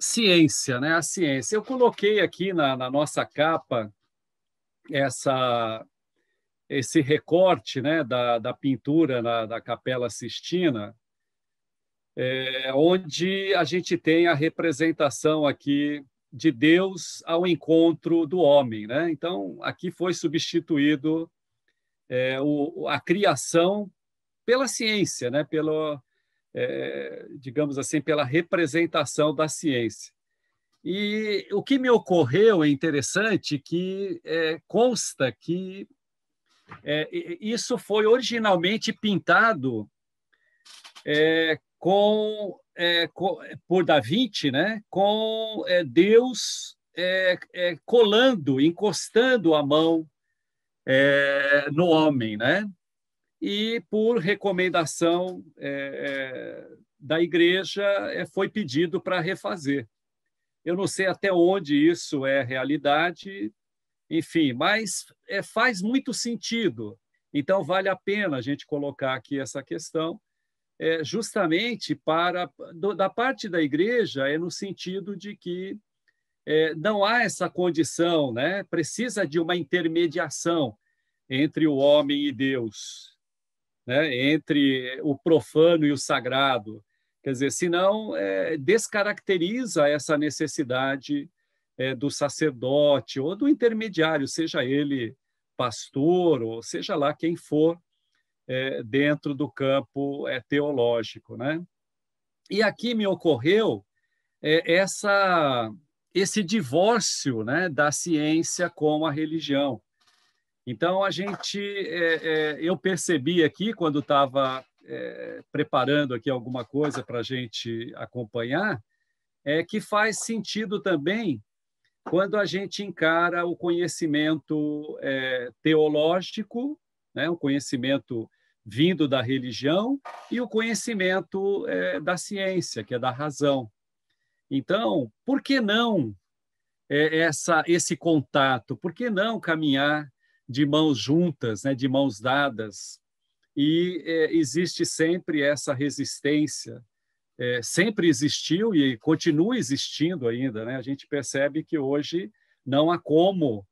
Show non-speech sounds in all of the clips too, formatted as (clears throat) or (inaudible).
ciência, né? A ciência. Eu coloquei aqui na, na nossa capa essa esse recorte né, da, da pintura na, da Capela Sistina, é, onde a gente tem a representação aqui de Deus ao encontro do homem. Né? Então, aqui foi substituído é, o, a criação pela ciência, né? pelo, é, digamos assim, pela representação da ciência. E o que me ocorreu é interessante que é, consta que é, isso foi originalmente pintado é, com, é, com, por Da Vinci, né? Com é, Deus é, colando, encostando a mão no homem, né? e por recomendação é, é, da igreja é, foi pedido para refazer. Eu não sei até onde isso é realidade, enfim, mas é, faz muito sentido. Então vale a pena a gente colocar aqui essa questão, é, justamente para do, da parte da igreja é no sentido de que não há essa condição, né? Precisa de uma intermediação entre o homem e Deus né, entre o profano e o sagrado. Quer dizer, senão é, descaracteriza essa necessidade é, do sacerdote ou do intermediário, seja ele pastor ou seja lá quem for, é, dentro do campo é, teológico. Né? E aqui me ocorreu é, essa, esse divórcio né, da ciência com a religião. Então, a gente, é, é, eu percebi aqui, quando estava é, preparando aqui alguma coisa para a gente acompanhar, é que faz sentido também quando a gente encara o conhecimento é, teológico, né, o conhecimento vindo da religião e o conhecimento é, da ciência, que é da razão. Então, por que não é, essa, esse contato? Por que não caminhar de mãos juntas, né, de mãos dadas, e é, existe sempre essa resistência, é, sempre existiu e continua existindo ainda. Né? A gente percebe que hoje não há como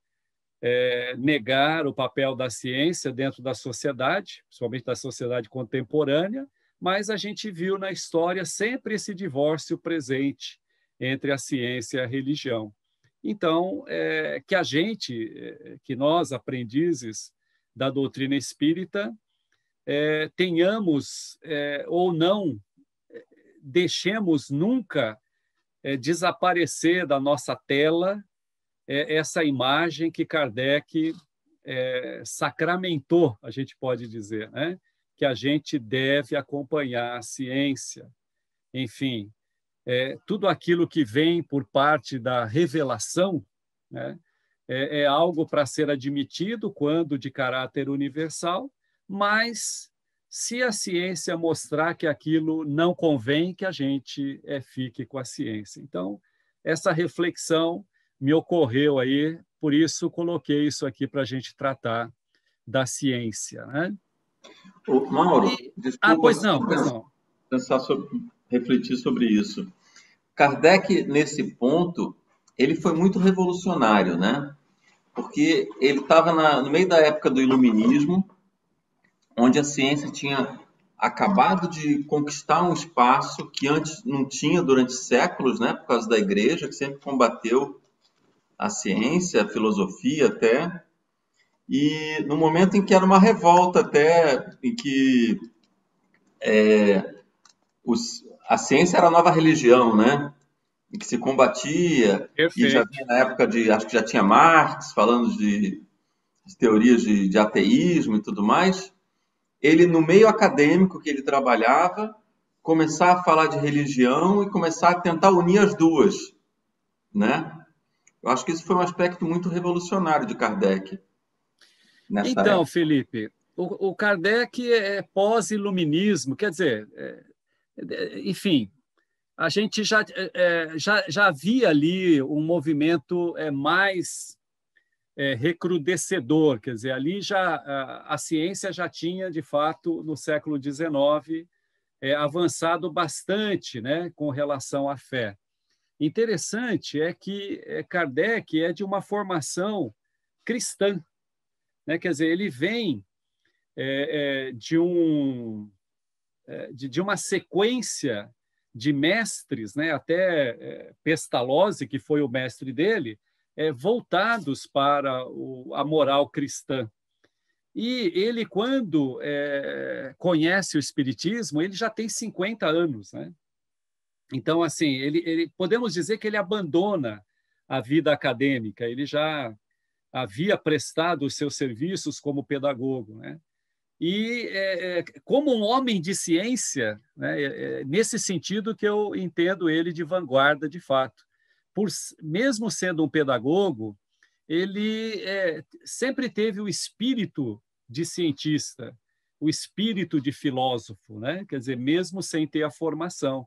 é, negar o papel da ciência dentro da sociedade, principalmente da sociedade contemporânea, mas a gente viu na história sempre esse divórcio presente entre a ciência e a religião. Então, é, que a gente, eh, que nós, aprendizes da doutrina espírita, é, tenhamos é, ou não deixemos nunca desaparecer da nossa tela essa imagem que Kardec sacramentou, a gente pode dizer, né? que a gente deve acompanhar a ciência, enfim, é, tudo aquilo que vem por parte da revelação né, é, é algo para ser admitido quando de caráter universal, mas se a ciência mostrar que aquilo não convém, que a gente é, fique com a ciência. Então, essa reflexão me ocorreu aí, por isso coloquei isso aqui para a gente tratar da ciência. Né? Ô, Mauro, ah, desculpa. Ah, pois não, pois não. Pensar sobre, refletir sobre isso. Kardec, nesse ponto, ele foi muito revolucionário, né? Porque ele estava no meio da época do iluminismo, onde a ciência tinha acabado de conquistar um espaço que antes não tinha durante séculos, né, por causa da igreja, que sempre combateu a ciência, a filosofia até. E no momento em que era uma revolta até, em que é, os, a ciência era a nova religião, né? que se combatia. Perfeito. E já tinha, na época de, acho que já tinha Marx falando de, de teorias de, de ateísmo e tudo mais. Ele, no meio acadêmico que ele trabalhava, começar a falar de religião e começar a tentar unir as duas, né? Eu acho que isso foi um aspecto muito revolucionário de Kardec. Então, época. Felipe, o, o, Kardec é pós-iluminismo, quer dizer, é, enfim, a gente já, é, é já, já via ali um movimento é, mais é, recrudescedor, quer dizer, ali já a, a, ciência já tinha, de fato, no século XIX, é, avançado bastante né, com relação à fé. Interessante é que é, Kardec é de uma formação cristã, né? quer dizer, ele vem é, é de um é, de, de uma sequência de mestres, né, até é, Pestalozzi, que foi o mestre dele, é, voltados para o, a moral cristã. E ele, quando é, conhece o Espiritismo, ele já tem 50 anos. Né? Então, assim, ele, ele, podemos dizer que ele abandona a vida acadêmica, ele já havia prestado os seus serviços como pedagogo. Né? E é, é, como um homem de ciência, né, é, é, nesse sentido que eu entendo ele de vanguarda, de fato. Por, mesmo sendo um pedagogo, ele é, sempre teve o espírito de cientista, o espírito de filósofo, né? quer dizer, mesmo sem ter a formação.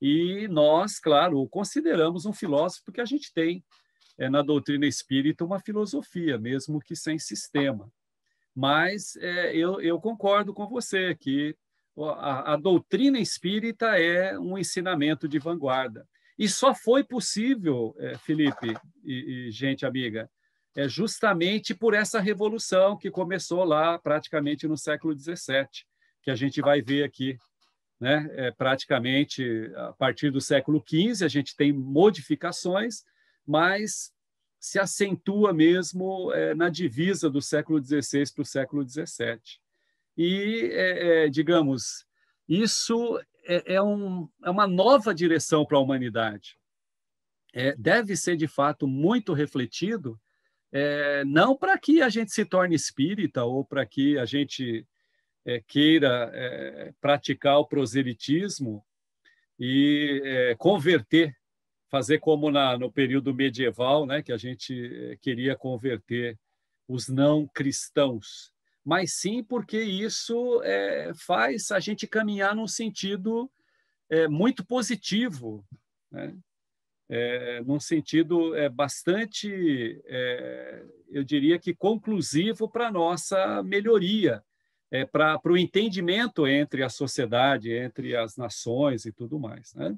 E nós, claro, o consideramos um filósofo porque a gente tem é, na doutrina espírita uma filosofia, mesmo que sem sistema. Mas é, eu, eu, concordo com você que a, a doutrina espírita é um ensinamento de vanguarda. E só foi possível, é, Felipe e, e, gente amiga, é justamente por essa revolução que começou lá praticamente no século XVII, que a gente vai ver aqui. Né? É, praticamente a partir do século XV, a gente tem modificações, mas se acentua mesmo é, na divisa do século XVI para o século XVII. E, é, é, digamos, isso é, é, um, é, uma nova direção para a humanidade. É, deve ser, de fato, muito refletido, é, não para que a gente se torne espírita ou para que a gente é, queira praticar o proselitismo e converter fazer como na, no período medieval, né, que a gente eh, queria converter os não cristãos, mas sim porque isso é, faz a gente caminhar num sentido é, muito positivo, né? É, num sentido é, bastante, eu diria que conclusivo para nossa melhoria, para o entendimento entre a sociedade, entre as nações e tudo mais. Né?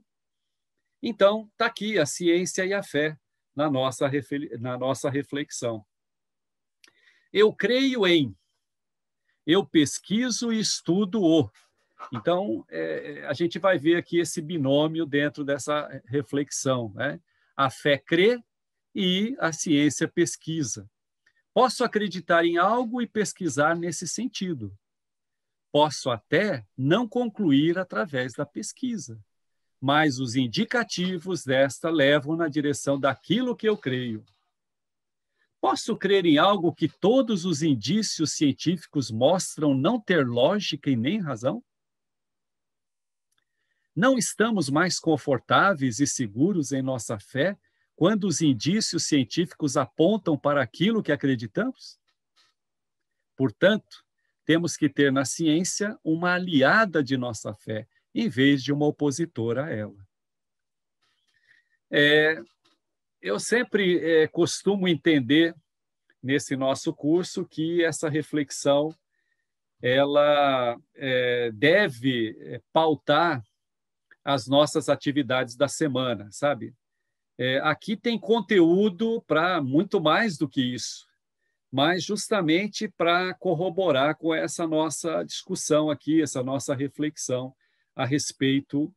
Então, está aqui a ciência e a fé na nossa, na nossa reflexão. Eu creio em, eu pesquiso e estudo o. Então, é, é, a gente vai ver aqui esse binômio dentro dessa reflexão. Né? A fé crê e a ciência pesquisa. Posso acreditar em algo e pesquisar nesse sentido. Posso até não concluir através da pesquisa mas os indicativos desta levam na direção daquilo que eu creio. Posso crer em algo que todos os indícios científicos mostram não ter lógica e nem razão? Não estamos mais confortáveis e seguros em nossa fé quando os indícios científicos apontam para aquilo que acreditamos? Portanto, temos que ter na ciência uma aliada de nossa fé, em vez de uma opositora a ela. É, eu sempre é, costumo entender nesse nosso curso que essa reflexão ela é, deve é, pautar as nossas atividades da semana, sabe? É, aqui tem conteúdo para muito mais do que isso, mas justamente para corroborar com essa nossa discussão aqui, essa nossa reflexão a respeito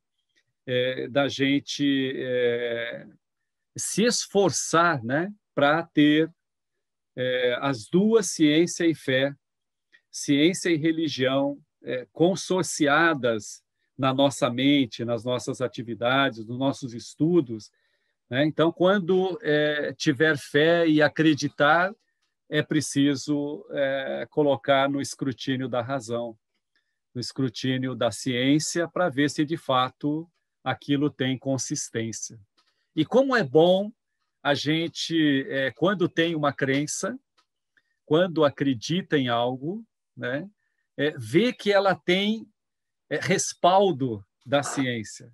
é, da gente é, se esforçar né, para ter é, as duas ciência e fé, ciência e religião é, consorciadas na nossa mente, nas nossas atividades, nos nossos estudos. Né? Então, quando é, tiver fé e acreditar, é preciso é, colocar no escrutínio da razão no escrutínio da ciência para ver se de fato aquilo tem consistência. E como é bom a gente, é, quando tem uma crença, quando acredita em algo, né, é, ver que ela tem é, respaldo da ciência.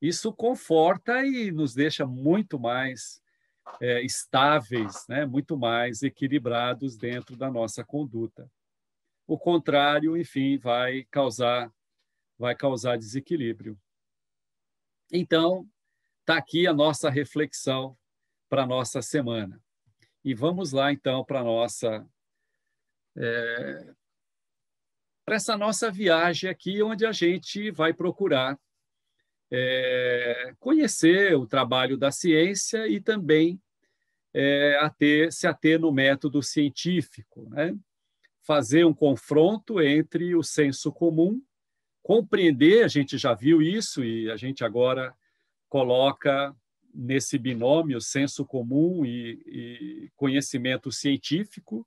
Isso conforta e nos deixa muito mais eh, estáveis, né, muito mais equilibrados dentro da nossa conduta. O contrário, enfim, vai causar vai causar desequilíbrio. Então, está aqui a nossa reflexão para a nossa semana. E vamos lá, então, para nossa. É, para essa nossa viagem aqui, onde a gente vai procurar é, conhecer o trabalho da ciência e também é, se ater no método científico. Né? fazer um confronto entre o senso comum, compreender, a gente já viu isso e a gente agora coloca nesse binômio senso comum e, e conhecimento científico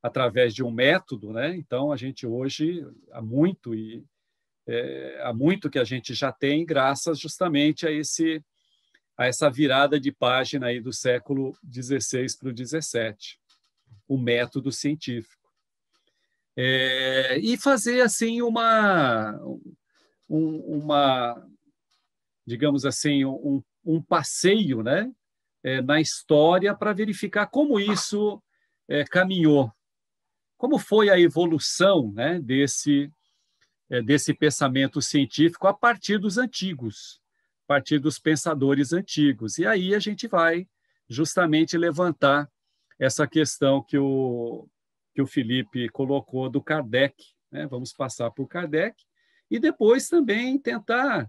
através de um método, né? Então a gente hoje há muito e é, há muito que a gente já tem graças justamente a esse a essa virada de página aí do século 16 para o 17, o método científico. É, e fazer assim uma, um, uma digamos assim, um, um passeio né, é, na história para verificar como isso é, caminhou, como foi a evolução né, desse, é, desse pensamento científico a partir dos antigos, a partir dos pensadores antigos. E aí a gente vai justamente levantar essa questão que o que o Felipe colocou do Kardec. Né? Vamos passar por Kardec e depois também tentar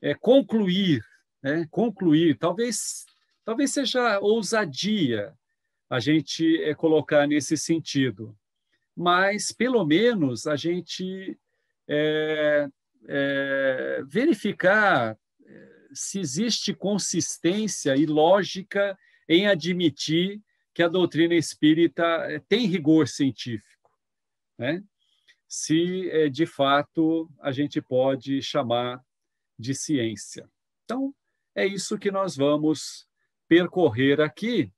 é, concluir, né? concluir. Talvez, talvez seja ousadia a gente é, colocar nesse sentido, mas pelo menos a gente é, é verificar é, se existe consistência e lógica em admitir que a doutrina espírita eh, tem rigor científico, né? se eh, de fato a gente pode chamar de ciência. Então, é isso que nós vamos percorrer aqui.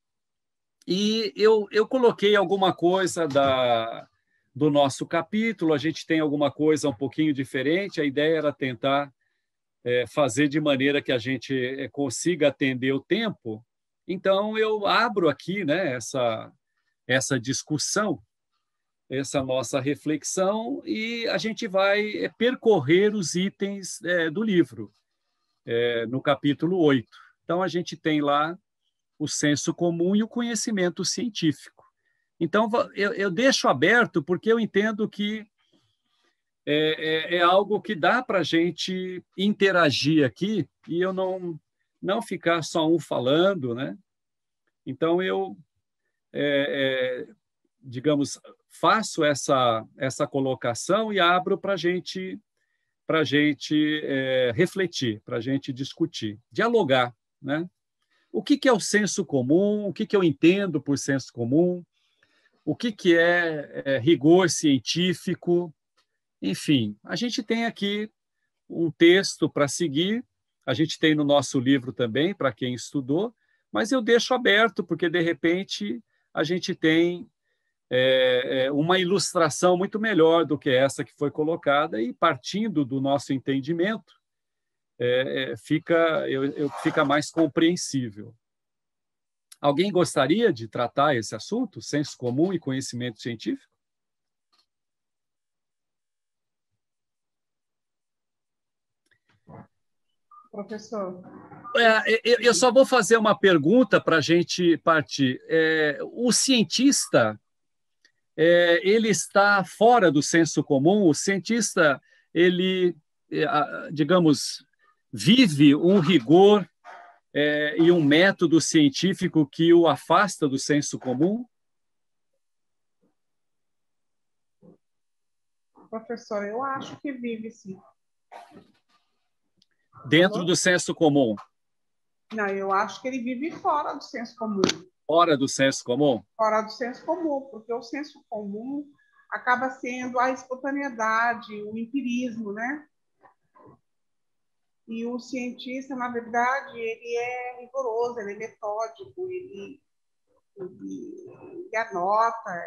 E eu, eu coloquei alguma coisa da, do nosso capítulo, a gente tem alguma coisa um pouquinho diferente, a ideia era tentar é, fazer de maneira que a gente consiga atender o tempo, então, eu abro aqui né, essa, essa discussão, essa nossa reflexão, e a gente vai é, percorrer os itens é, do livro, é, no capítulo 8. Então, a gente tem lá o senso comum e o conhecimento científico. Então, eu, eu deixo aberto porque eu entendo que é, é, é, algo que dá para a gente interagir aqui e eu não não ficar só um falando, né? Então eu, é, é, digamos, faço essa essa colocação e abro para gente para gente é, refletir, para gente discutir, dialogar, né? O que, que é o senso comum? O que, que eu entendo por senso comum? o que, que é, é, rigor científico, enfim, a gente tem aqui um texto para seguir a gente tem no nosso livro também, para quem estudou, mas eu deixo aberto, porque de repente a gente tem é, é, uma ilustração muito melhor do que essa que foi colocada, e partindo do nosso entendimento, é, é, fica, eu, eu, fica mais compreensível. Alguém gostaria de tratar esse assunto, senso comum e conhecimento científico? professor? É, eu, eu só vou fazer uma pergunta para a gente partir. É, o cientista, é, ele está fora do senso comum. O cientista, ele, é, digamos, vive um rigor é, e um método científico que o afasta do senso comum? Professor, eu acho que vive sim dentro do senso comum? Não, eu acho que ele vive fora do senso comum. Fora do senso comum? Fora do senso comum, porque o senso comum acaba sendo a espontaneidade, o empirismo, né? E o cientista, na verdade, ele é rigoroso, ele é metódico, ele, ele, ele anota,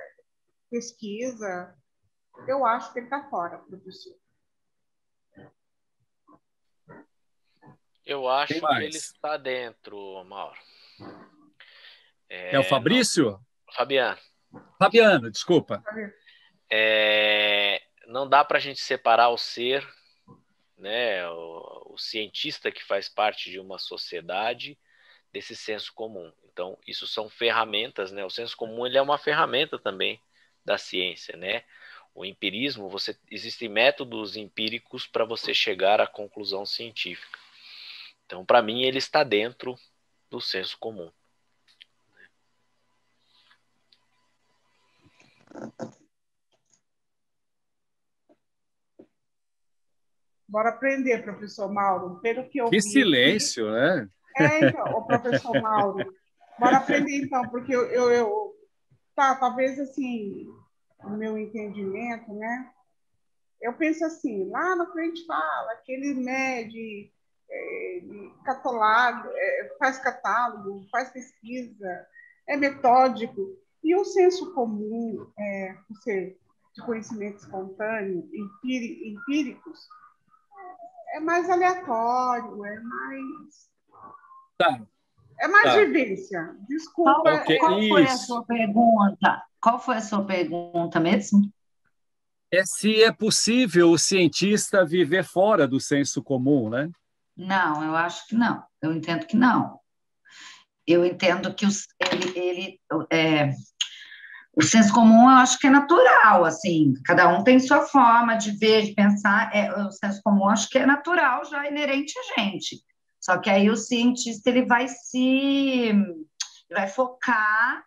pesquisa. Eu acho que ele está fora, professor. Eu acho que ele está dentro, Mauro. É, é o Fabrício? Não, Fabiano. Fabiano, desculpa. É, não dá para a gente separar o ser, né, o, o, cientista que faz parte de uma sociedade, desse senso comum. Então, isso são ferramentas, né? O senso comum ele é uma ferramenta também da ciência, né? O empirismo, você existem métodos empíricos para você chegar à conclusão científica. Então, para mim, ele está dentro do senso comum. Bora aprender, professor Mauro. Pelo que eu que vi, silêncio, né? É, então, o professor Mauro. Bora aprender, então, porque eu, eu, eu... Tá, talvez, assim, o meu entendimento, né? Eu penso assim, lá na frente fala que ele mede é, é, faz catálogo, faz pesquisa, é metódico. E o senso comum, é, por ser de conhecimento espontâneo, empíri, empíricos, é mais aleatório, é mais. Tá. É mais tá. vivência. Desculpa. Qual, okay. qual foi Isso. a sua pergunta? Qual foi a sua pergunta mesmo? É se é possível o cientista viver fora do senso comum, né? Não, eu acho que não. Eu entendo que não. Eu entendo que os, ele, ele é, o senso comum eu acho que é natural, assim, cada um tem sua forma de ver, de pensar, é, o senso comum eu acho que é natural, já é inerente a gente. Só que aí o cientista ele vai se vai focar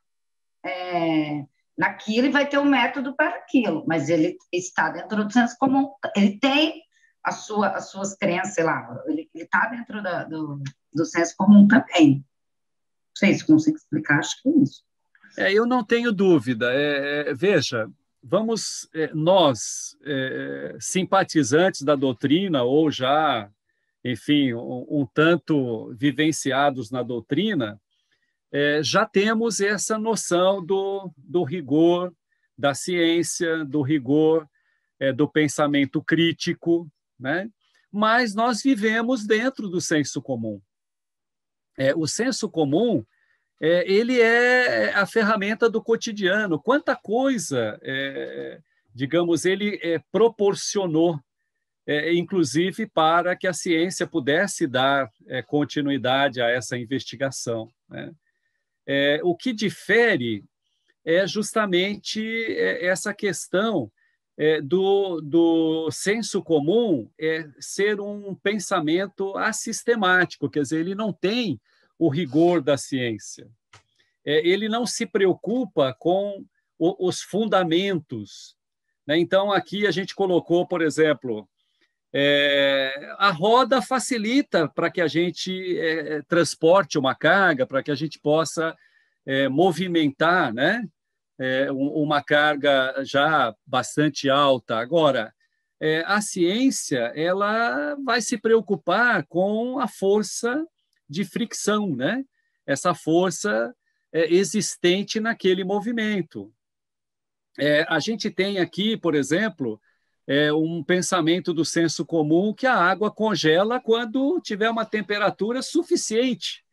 é, naquilo e vai ter um método para aquilo, mas ele está dentro do senso comum, ele tem a sua, as suas crenças, sei lá, ele está dentro da, do, do senso comum também. Não sei se consigo explicar, acho que é isso. É, eu não tenho dúvida. É, é veja, vamos, é, nós, é, simpatizantes da doutrina, ou já, enfim, um, um tanto vivenciados na doutrina, já temos essa noção do, do rigor da ciência, do rigor do pensamento crítico, né? mas nós vivemos dentro do senso comum. É, o senso comum é, ele é a ferramenta do cotidiano. Quanta coisa, é, digamos, ele é, proporcionou, é, inclusive para que a ciência pudesse dar é, continuidade a essa investigação. Né? o que difere é justamente essa questão é, do, do senso comum é ser um pensamento assistemático, quer dizer, ele não tem o rigor da ciência. É, ele não se preocupa com o, os fundamentos. Né? Então, aqui a gente colocou, por exemplo, é, a roda facilita para que a gente é, transporte uma carga, para que a gente possa é, movimentar, né? é, uma carga já bastante alta. Agora, é, a ciência ela vai se preocupar com a força de fricção, né? essa força é, existente naquele movimento. É, a gente tem aqui, por exemplo, é, um pensamento do senso comum que a água congela quando tiver uma temperatura suficiente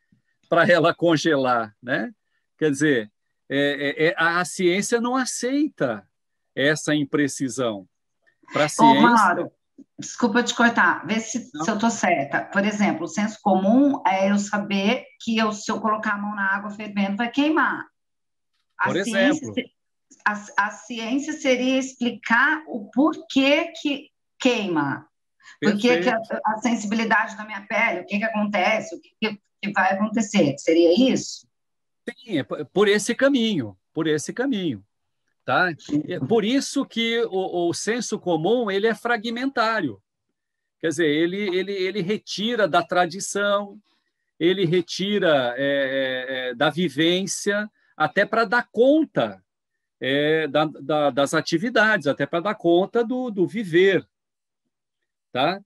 para ela congelar, né? Quer dizer, é, é, é, a, a, ciência não aceita essa imprecisão. Para a ciência. Ô, Mauro, desculpa te cortar, vê se, se eu estou certa. Por exemplo, o senso comum é eu saber que eu, se eu colocar a mão na água fervendo, vai queimar. A Por exemplo. a, a ciência seria explicar o porquê que queima. o porquê que, a, a, sensibilidade da minha pele, o que, que acontece, o que, que, vai acontecer? Seria isso? Sim, é por esse caminho, por esse caminho. Tá? É por isso que o, o senso comum ele é fragmentário. Quer dizer, ele, ele, ele retira da tradição, ele retira é, é, é da vivência, até para dar conta é, da, da, das atividades, até para dar conta do, do viver. Tá?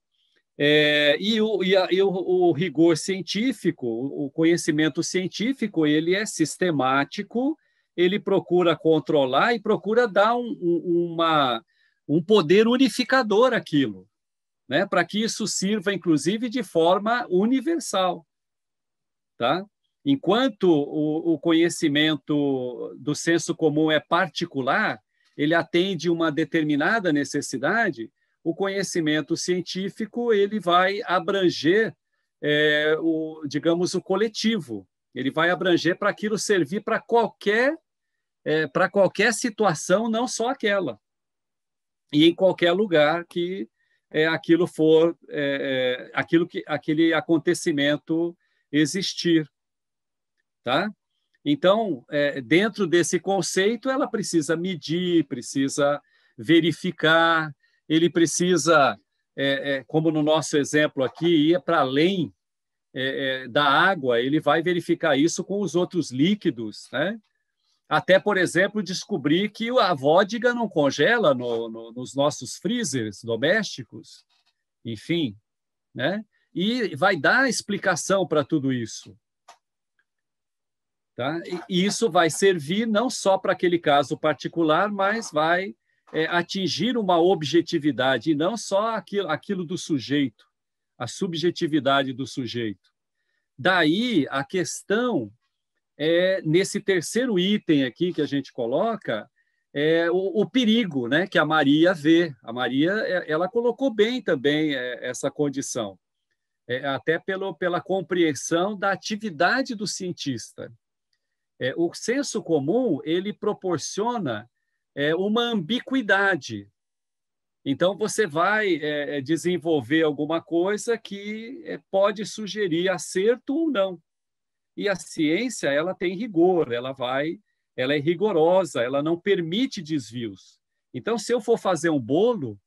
É, e, o, e, a, e o, o, rigor científico, o conhecimento científico, ele é sistemático, ele procura controlar e procura dar um, um, uma, um poder unificador àquilo, né? para que isso sirva, inclusive, de forma universal. Tá? Enquanto o, o conhecimento do senso comum é particular, ele atende uma determinada necessidade, o conhecimento científico ele vai abranger, é, o, digamos, o coletivo. Ele vai abranger para aquilo servir para qualquer é, para qualquer situação, não só aquela, e em qualquer lugar que é, aquilo for é, é, aquilo que aquele acontecimento existir, tá? Então, é, dentro desse conceito, ela precisa medir, precisa verificar, ele precisa, é, é, como no nosso exemplo aqui, ir para além é, é, da água, ele vai verificar isso com os outros líquidos, né? Até, por exemplo, descobrir que a vodka não congela no, no, nos nossos freezers domésticos, enfim, né? E vai dar explicação para tudo isso. Tá? E isso vai servir não só para aquele caso particular, mas vai é, atingir uma objetividade, e não só aquilo, aquilo do sujeito, a subjetividade do sujeito. Daí a questão é nesse terceiro item aqui que a gente coloca é o, o perigo, né, que a Maria vê. A Maria é, ela colocou bem também é, essa condição, é, até pelo, pela compreensão da atividade do cientista. É, o senso comum ele proporciona é, uma ambiguidade. Então, você vai é, é desenvolver alguma coisa que é, pode sugerir acerto ou não. E a ciência, ela tem rigor, ela vai, ela é rigorosa, ela não permite desvios. Então, se eu for fazer um bolo,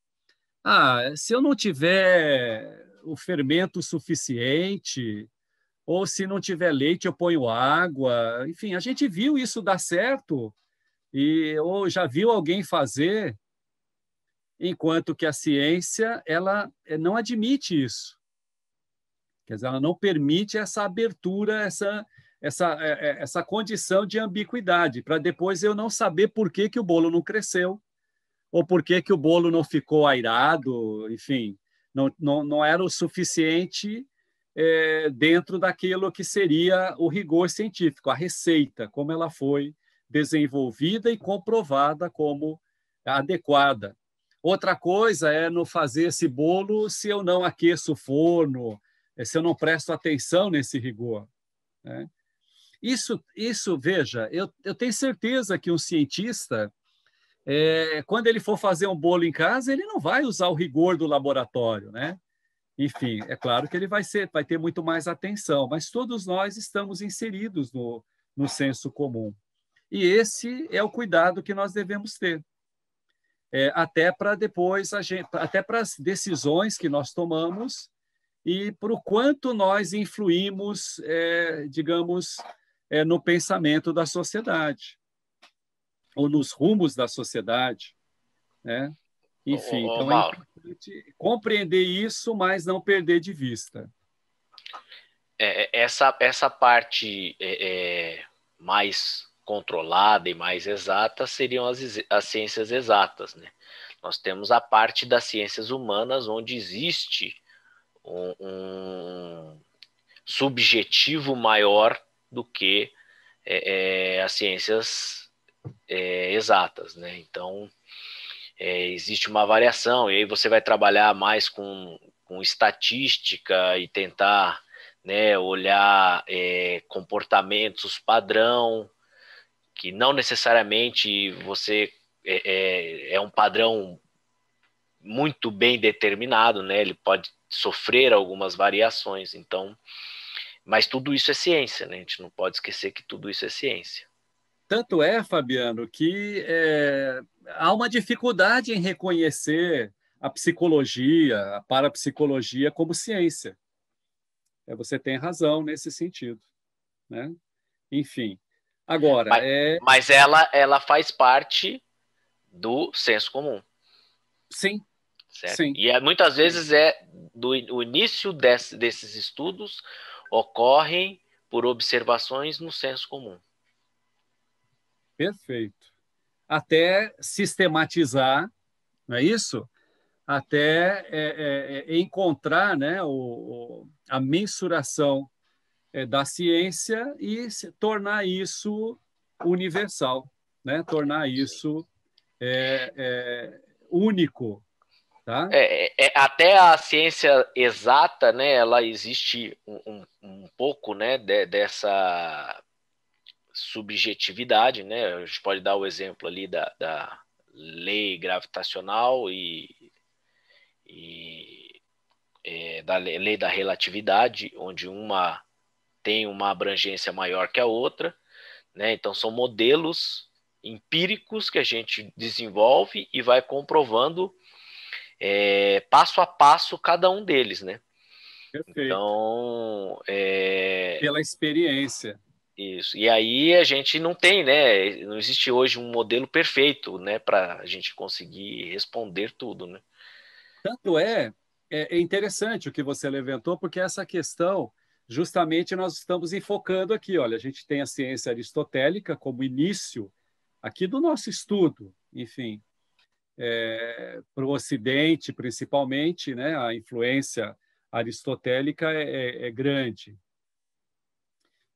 ah, se eu não tiver o fermento suficiente, ou se não tiver leite, eu ponho água. Enfim, a gente viu isso dar certo e ou já viu alguém fazer, enquanto que a ciência ela é, não admite isso. Quer dizer, ela não permite essa abertura, essa essa, é, é, essa condição de ambiguidade, para depois eu não saber por que, que o bolo não cresceu, ou por que, que o bolo não ficou airado, enfim, não, não, não era o suficiente é, dentro daquilo que seria o rigor científico, a receita, como ela foi desenvolvida e comprovada como adequada. Outra coisa é não fazer esse bolo se eu não aqueço o forno, eh, se eu não presto atenção nesse rigor. Né? Isso, isso, veja, eu, eu tenho certeza que um cientista, é, quando ele for fazer um bolo em casa, ele não vai usar o rigor do laboratório, né? Enfim, é claro que ele vai, ser, vai ter muito mais atenção, mas todos nós estamos inseridos no, no senso comum. E esse é o cuidado que nós devemos ter. É, até para depois a gente, até para as decisões que nós tomamos e para o quanto nós influímos, é, digamos, é, no pensamento da sociedade ou nos rumos da sociedade, né? Enfim, ô, ô, então é Mauro. é importante compreender isso, mas não perder de vista. É, é, essa essa parte mais controlada e mais exata seriam as, as ciências exatas. Né? Nós temos a parte das ciências humanas, onde existe um, um subjetivo maior do que é, é as ciências é, exatas. Né? Então, é, existe uma variação, e aí você vai trabalhar mais com, com estatística e tentar né, olhar é, comportamentos padrão, que não necessariamente você é, é, é um padrão muito bem determinado, né? Ele pode sofrer algumas variações, então, mas tudo isso é ciência, né? A gente não pode esquecer que tudo isso é ciência. Tanto é, Fabiano, que é, há uma dificuldade em reconhecer a psicologia, a parapsicologia como ciência. É, você tem razão nesse sentido, né? Enfim, Agora, mas, é... mas ela, ela faz parte do senso comum. Sim. Certo? Sim. E é, muitas vezes é do o início desse, desses estudos ocorrem por observações no senso comum. Perfeito. Até sistematizar, não é isso? Até é, é, é encontrar né, o, o, a mensuração é, da ciência e tornar isso universal, né? tornar isso é, é, único. Tá? É, é, é até a ciência exata, né, ela existe um, um pouco né, de, dessa subjetividade, né? A gente pode dar o exemplo ali da, da lei gravitacional e, e é, da lei da relatividade, onde uma tem uma abrangência maior que a outra, né? Então são modelos empíricos que a gente desenvolve e vai comprovando é, passo a passo cada um deles, né? Perfeito. Então, é... pela experiência. Isso. E aí a gente não tem, né? Não existe hoje um modelo perfeito, né, para a gente conseguir responder tudo, né? Tanto é, é, é interessante o que você levantou, porque essa questão justamente nós estamos enfocando aqui. Olha, a gente tem a ciência aristotélica como início aqui do nosso estudo, enfim, é, para o Ocidente principalmente, né, a influência aristotélica é, é, é grande.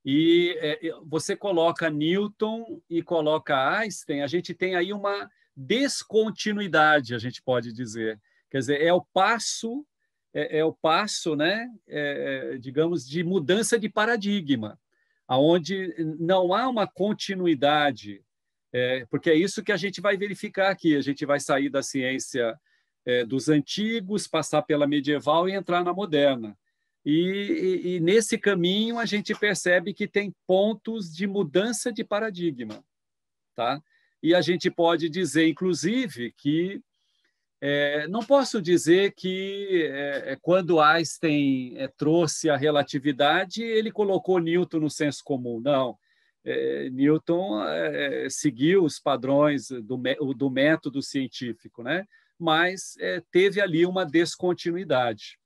E é, é, você coloca Newton e coloca Einstein, a gente tem aí uma descontinuidade, a gente pode dizer. Quer dizer, é o passo é, é o passo, né, é, é, digamos, de mudança de paradigma, aonde não há uma continuidade, é, porque é isso que a gente vai verificar aqui. A gente vai sair da ciência é, dos antigos, passar pela medieval e entrar na moderna. E, e, e, nesse caminho a gente percebe que tem pontos de mudança de paradigma, tá? E a gente pode dizer, inclusive, que é, não posso dizer que é, é, quando Einstein é, trouxe a relatividade, ele colocou Newton no senso comum, não. É, Newton é, seguiu os padrões do, do método científico, né? mas teve ali uma descontinuidade.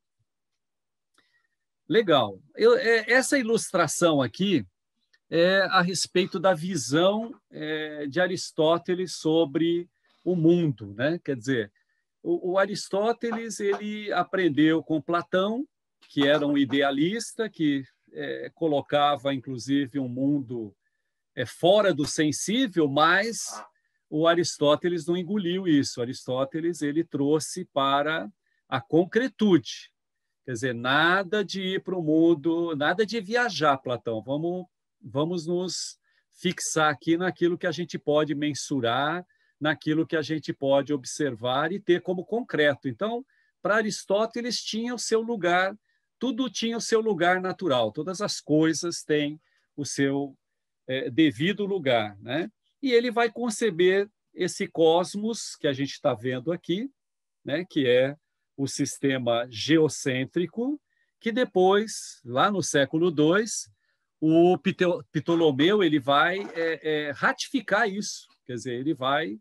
Legal. Eu, essa ilustração aqui é a respeito da visão de Aristóteles sobre o mundo, né? Quer dizer, o, o Aristóteles ele aprendeu com Platão, que era um idealista, que é, colocava inclusive um mundo é, fora do sensível, mas o Aristóteles não engoliu isso. O Aristóteles ele trouxe para a concretude, quer dizer, nada de ir para o mundo, nada de viajar, Platão. Vamos, vamos nos fixar aqui naquilo que a gente pode mensurar naquilo que a gente pode observar e ter como concreto. Então, para Aristóteles tinha o seu lugar, tudo tinha o seu lugar natural, todas as coisas têm o seu é, devido lugar, né? E ele vai conceber esse cosmos que a gente está vendo aqui, né? Que é o sistema geocêntrico, que depois, lá no século II, o Ptolomeu ele vai é, é, ratificar isso. Quer dizer, ele vai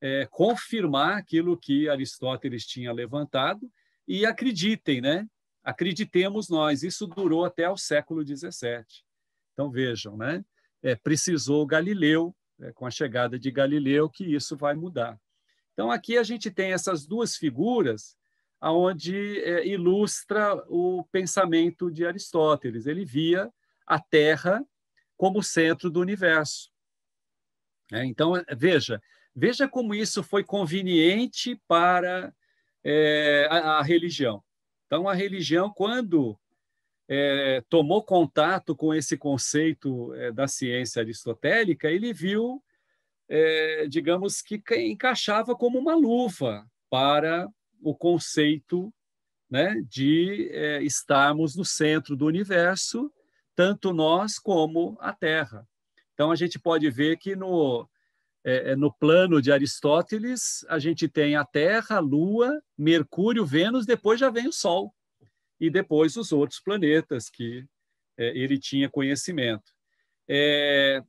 é, confirmar aquilo que Aristóteles tinha levantado e acreditem, né? Acreditemos nós. Isso durou até o século XVII. Então vejam, né? É, precisou Galileu, é, com a chegada de Galileu, que isso vai mudar. Então aqui a gente tem essas duas figuras aonde é, ilustra o pensamento de Aristóteles. Ele via a Terra como centro do universo. É, então, veja, veja como isso foi conveniente para é, a, a, religião. Então, a religião, quando é, tomou contato com esse conceito é, da ciência aristotélica, ele viu, é, digamos que encaixava como uma luva para o conceito né, de é, estarmos no centro do universo, tanto nós como a Terra. Então, a gente pode ver que no, é, é, no plano de Aristóteles, a gente tem a Terra, a Lua, Mercúrio, Vênus, depois já vem o Sol, e depois os outros planetas que é, ele tinha conhecimento. É,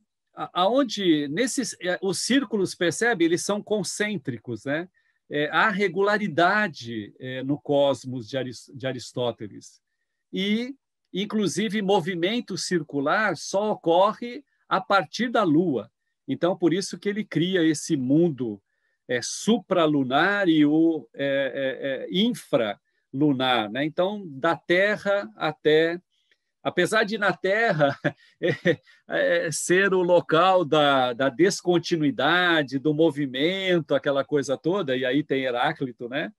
aonde nesses é, os círculos percebe eles são concêntricos né é, há regularidade é, no cosmos de, de Aristóteles e inclusive movimento circular só ocorre a partir da Lua. Então, por isso que ele cria esse mundo é, supralunar e o é, é, é infralunar. Né? Então, da Terra até. Apesar de na Terra (laughs) é, é, ser o local da, da descontinuidade, do movimento, aquela coisa toda, e aí tem Heráclito né?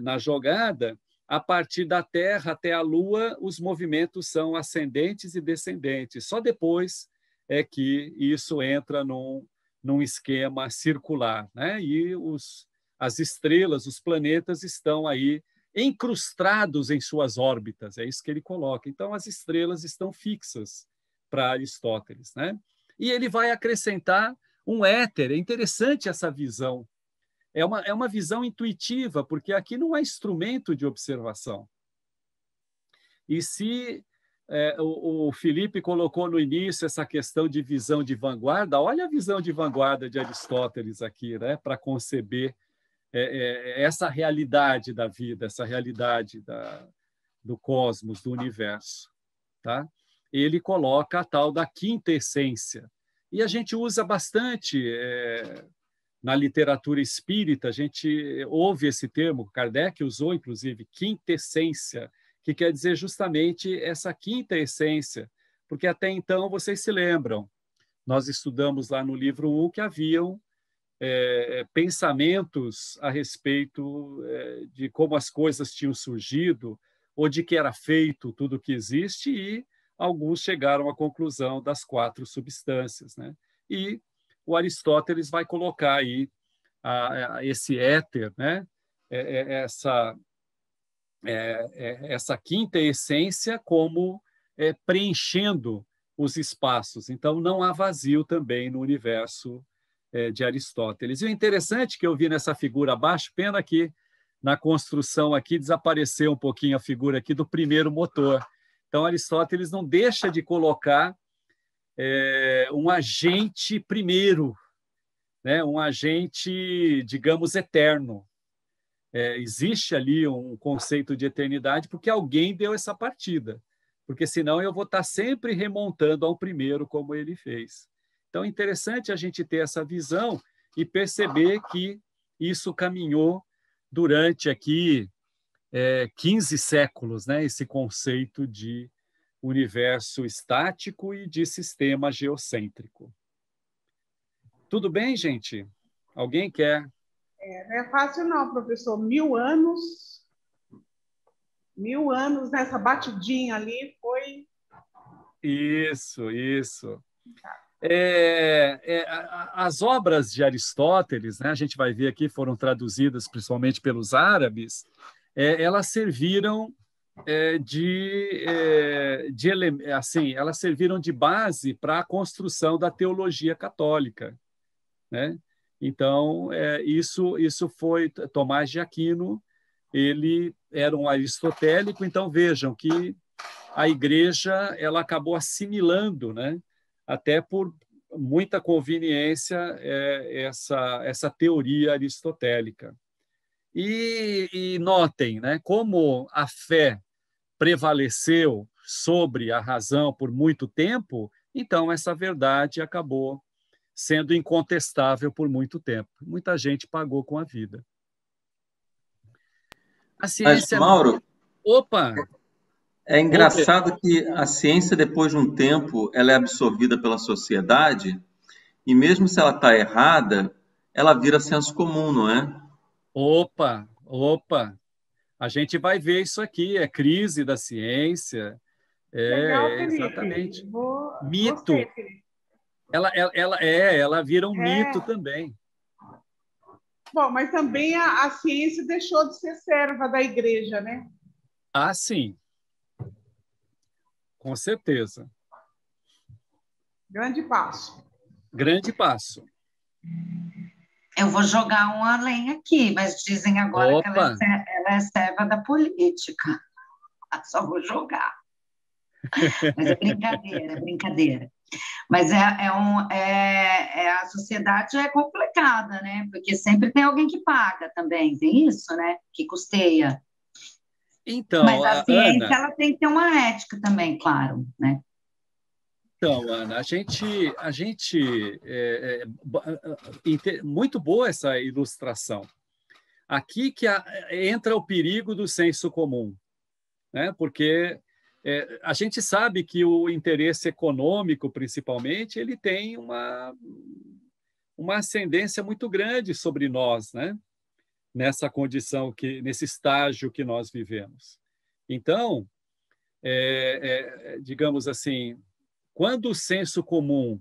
na jogada, a partir da Terra até a Lua, os movimentos são ascendentes e descendentes. Só depois é que isso entra num, num esquema circular, né? E os, as estrelas, os planetas estão aí encrustados em suas órbitas, é isso que ele coloca. Então as estrelas estão fixas para Aristóteles, né? E ele vai acrescentar um éter. É interessante essa visão. É uma, é uma visão intuitiva, porque aqui não há instrumento de observação. E se é, o, o, Felipe colocou no início essa questão de visão de vanguarda. Olha a visão de vanguarda de Aristóteles aqui, né, para conceber é, é, essa realidade da vida, essa realidade da, do cosmos, do universo. Tá? Ele coloca a tal da quinta essência. E a gente usa bastante é, na literatura espírita, a gente ouve esse termo, Kardec usou, inclusive, quinta essência, que quer dizer justamente essa quinta essência, porque até então vocês se lembram, nós estudamos lá no livro 1 que haviam é, pensamentos a respeito é, de como as coisas tinham surgido, ou de que era feito tudo que existe, e alguns chegaram à conclusão das quatro substâncias. Né? E o Aristóteles vai colocar aí a, a esse éter, né? É, é, essa é, é, essa quinta essência como é, preenchendo os espaços. Então, não há vazio também no universo é, de Aristóteles. E o interessante que eu vi nessa figura abaixo, pena que na construção aqui desapareceu um pouquinho a figura aqui do primeiro motor. Então, Aristóteles não deixa de colocar é, um agente primeiro, né? um agente, digamos, eterno, é, existe ali um conceito de eternidade porque alguém deu essa partida, porque senão eu vou estar sempre remontando ao primeiro como ele fez. Então, é interessante a gente ter essa visão e perceber que isso caminhou durante aqui é, 15 séculos, né? Esse conceito de universo estático e de sistema geocêntrico. Tudo bem, gente? Alguém quer é, não é fácil não, professor. Mil anos, mil anos nessa batidinha ali foi. Isso, isso. Tá. É, é, as obras de Aristóteles, né, a gente vai ver aqui, foram traduzidas principalmente pelos árabes, é, elas serviram é, de, é, de assim, elas serviram de base para a construção da teologia católica. Né? Então, é, isso, isso foi Tomás de Aquino, ele era um aristotélico, então vejam que a igreja ela acabou assimilando, né? até por muita conveniência, é, essa, essa teoria aristotélica. E, e notem né, como a fé prevaleceu sobre a razão por muito tempo, então essa verdade acabou sendo incontestável por muito tempo. Muita gente pagou com a vida. A ciência. Mas, é Mauro. Opa! É engraçado que a ciência, depois de um tempo, ela é absorvida pela sociedade, e mesmo se ela está errada, ela vira senso comum, não é? Opa, opa! A gente vai ver isso aqui, é crise da ciência. É, Legal, exatamente. Vou... Mito. Você, ela, ela, ela é, ela vira um é. mito também. Bom, mas também a, a, ciência deixou de ser serva da igreja, né? Ah, sim. Com certeza. Grande passo. Grande passo. Eu vou jogar um além aqui, mas dizem agora Opa. que ela é, ela é serva da política. (laughs) só vou jogar. Mas é brincadeira, é brincadeira. Mas é, é um, é, é, a sociedade é complicada, né? Porque sempre tem alguém que paga também, tem isso, né? Que custeia. Então, Mas a, a assim, ciência Ana... ela tem que ter uma ética também, claro, né? Então, Ana, a gente, a gente é, é, é muito boa essa ilustração. Aqui que a, entra o perigo do senso comum, né? Porque é, a gente sabe que o interesse econômico, principalmente, ele tem uma, uma ascendência muito grande sobre nós, né? nessa condição, que nesse estágio que nós vivemos. Então, é, é, digamos assim, quando o senso comum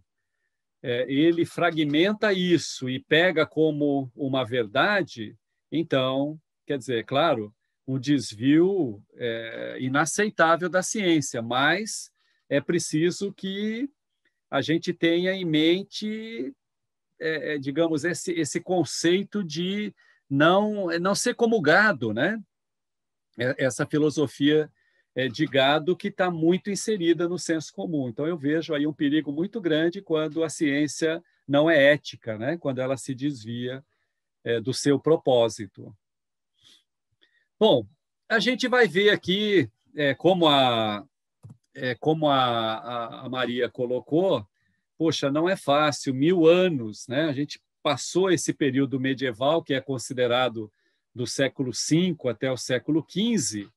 é, ele fragmenta isso e pega como uma verdade, então, quer dizer, claro, um desvio é, inaceitável da ciência, mas é preciso que a gente tenha em mente, é, é digamos, esse, esse conceito de não, não ser como gado, né? É, essa filosofia é, de gado que está muito inserida no senso comum. Então, eu vejo aí um perigo muito grande quando a ciência não é ética, né? quando ela se desvia do seu propósito. Bom, a gente vai ver aqui é, como a é, como a, a, Maria colocou. Poxa, não é fácil, mil anos, né? A gente passou esse período medieval que é considerado do século V até o século XV,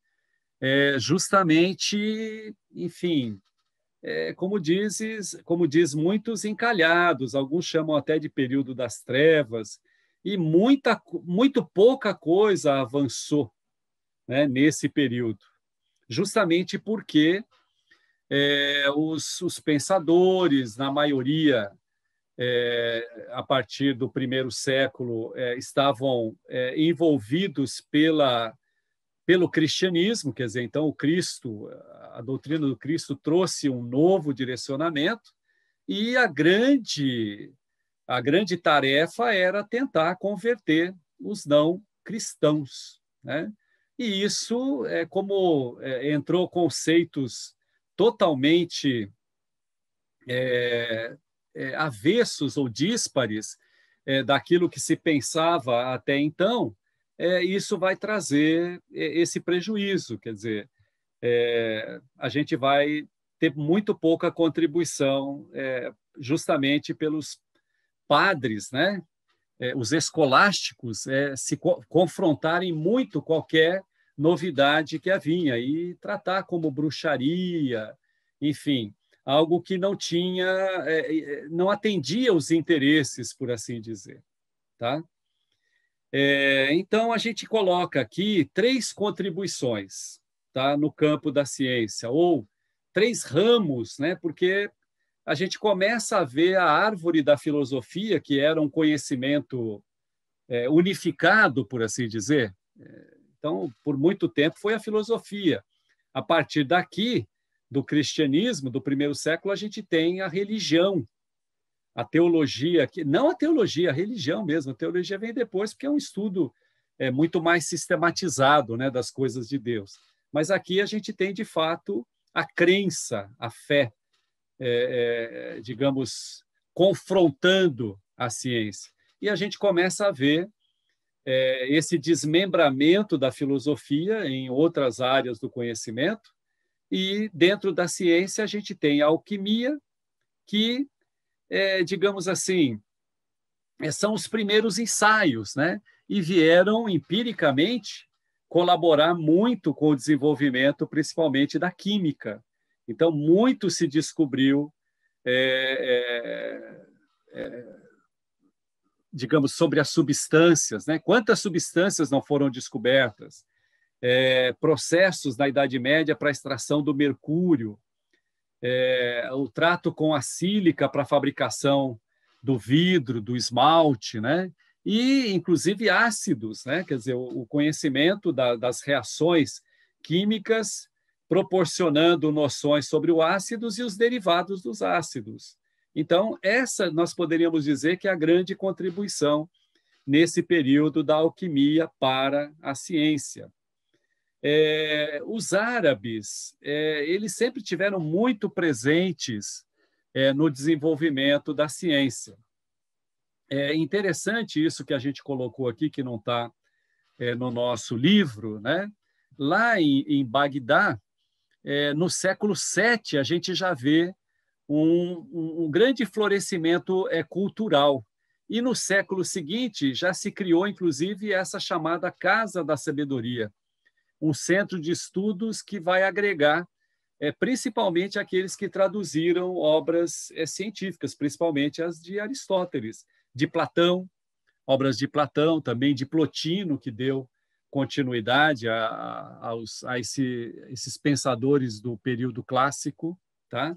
é, justamente, enfim, é, como dizes, como diz muitos encalhados, alguns chamam até de período das trevas, e muita, muito pouca coisa avançou né, nesse período, justamente porque é, os, os, pensadores, na maioria, é, a partir do primeiro século, é, estavam é, envolvidos pela, pelo cristianismo, quer dizer, então o Cristo, a doutrina do Cristo trouxe um novo direcionamento e a grande a grande tarefa era tentar converter os não cristãos, né? E isso, é como é, entrou conceitos totalmente é, é, avessos ou díspares é, daquilo que se pensava até então, é, isso vai trazer é, esse prejuízo. Quer dizer, a gente vai ter muito pouca contribuição justamente pelos padres, né? os escolásticos se co confrontarem muito qualquer novidade que havia e tratar como bruxaria, enfim, algo que não tinha, é, é, não atendia os interesses, por assim dizer, tá? É, então a gente coloca aqui três contribuições, tá, no campo da ciência ou três ramos, né? Porque a gente começa a ver a árvore da filosofia, que era um conhecimento é, unificado, por assim dizer, é, então, por muito tempo foi a filosofia. A partir daqui, do cristianismo, do primeiro século, a gente tem a religião, a teologia, que não a teologia, a religião mesmo. A teologia vem depois, porque é um estudo é, muito mais sistematizado né, das coisas de Deus. Mas aqui a gente tem, de fato, a crença, a fé, é, é, digamos, confrontando a ciência. E a gente começa a ver é, esse desmembramento da filosofia em outras áreas do conhecimento. E dentro da ciência, a gente tem a alquimia, que, é, digamos assim, é, são os primeiros ensaios, né? E vieram empiricamente colaborar muito com o desenvolvimento, principalmente da química. Então, muito se descobriu é, é, é digamos, sobre as substâncias, né? Quantas substâncias não foram descobertas? É, processos na Idade Média para extração do mercúrio, é, o trato com a sílica para fabricação do vidro, do esmalte, né? E, inclusive, ácidos, né? Quer dizer, o conhecimento da, das reações químicas proporcionando noções sobre os ácidos e os derivados dos ácidos. Então, essa nós poderíamos dizer que é a grande contribuição nesse período da alquimia para a ciência. É, os árabes, é, eles sempre tiveram muito presentes é, no desenvolvimento da ciência. É interessante isso que a gente colocou aqui, que não está é, no nosso livro, né? Lá em, em Bagdá, é, no século VII, a gente já vê um, um, grande florescimento é, cultural. E no século seguinte já se criou, inclusive, essa chamada Casa da Sabedoria, um centro de estudos que vai agregar é, principalmente aqueles que traduziram obras é, científicas, principalmente as de Aristóteles, de Platão, obras de Platão, também de Plotino, que deu continuidade a, a, a, a esse, esses pensadores do período clássico, tá?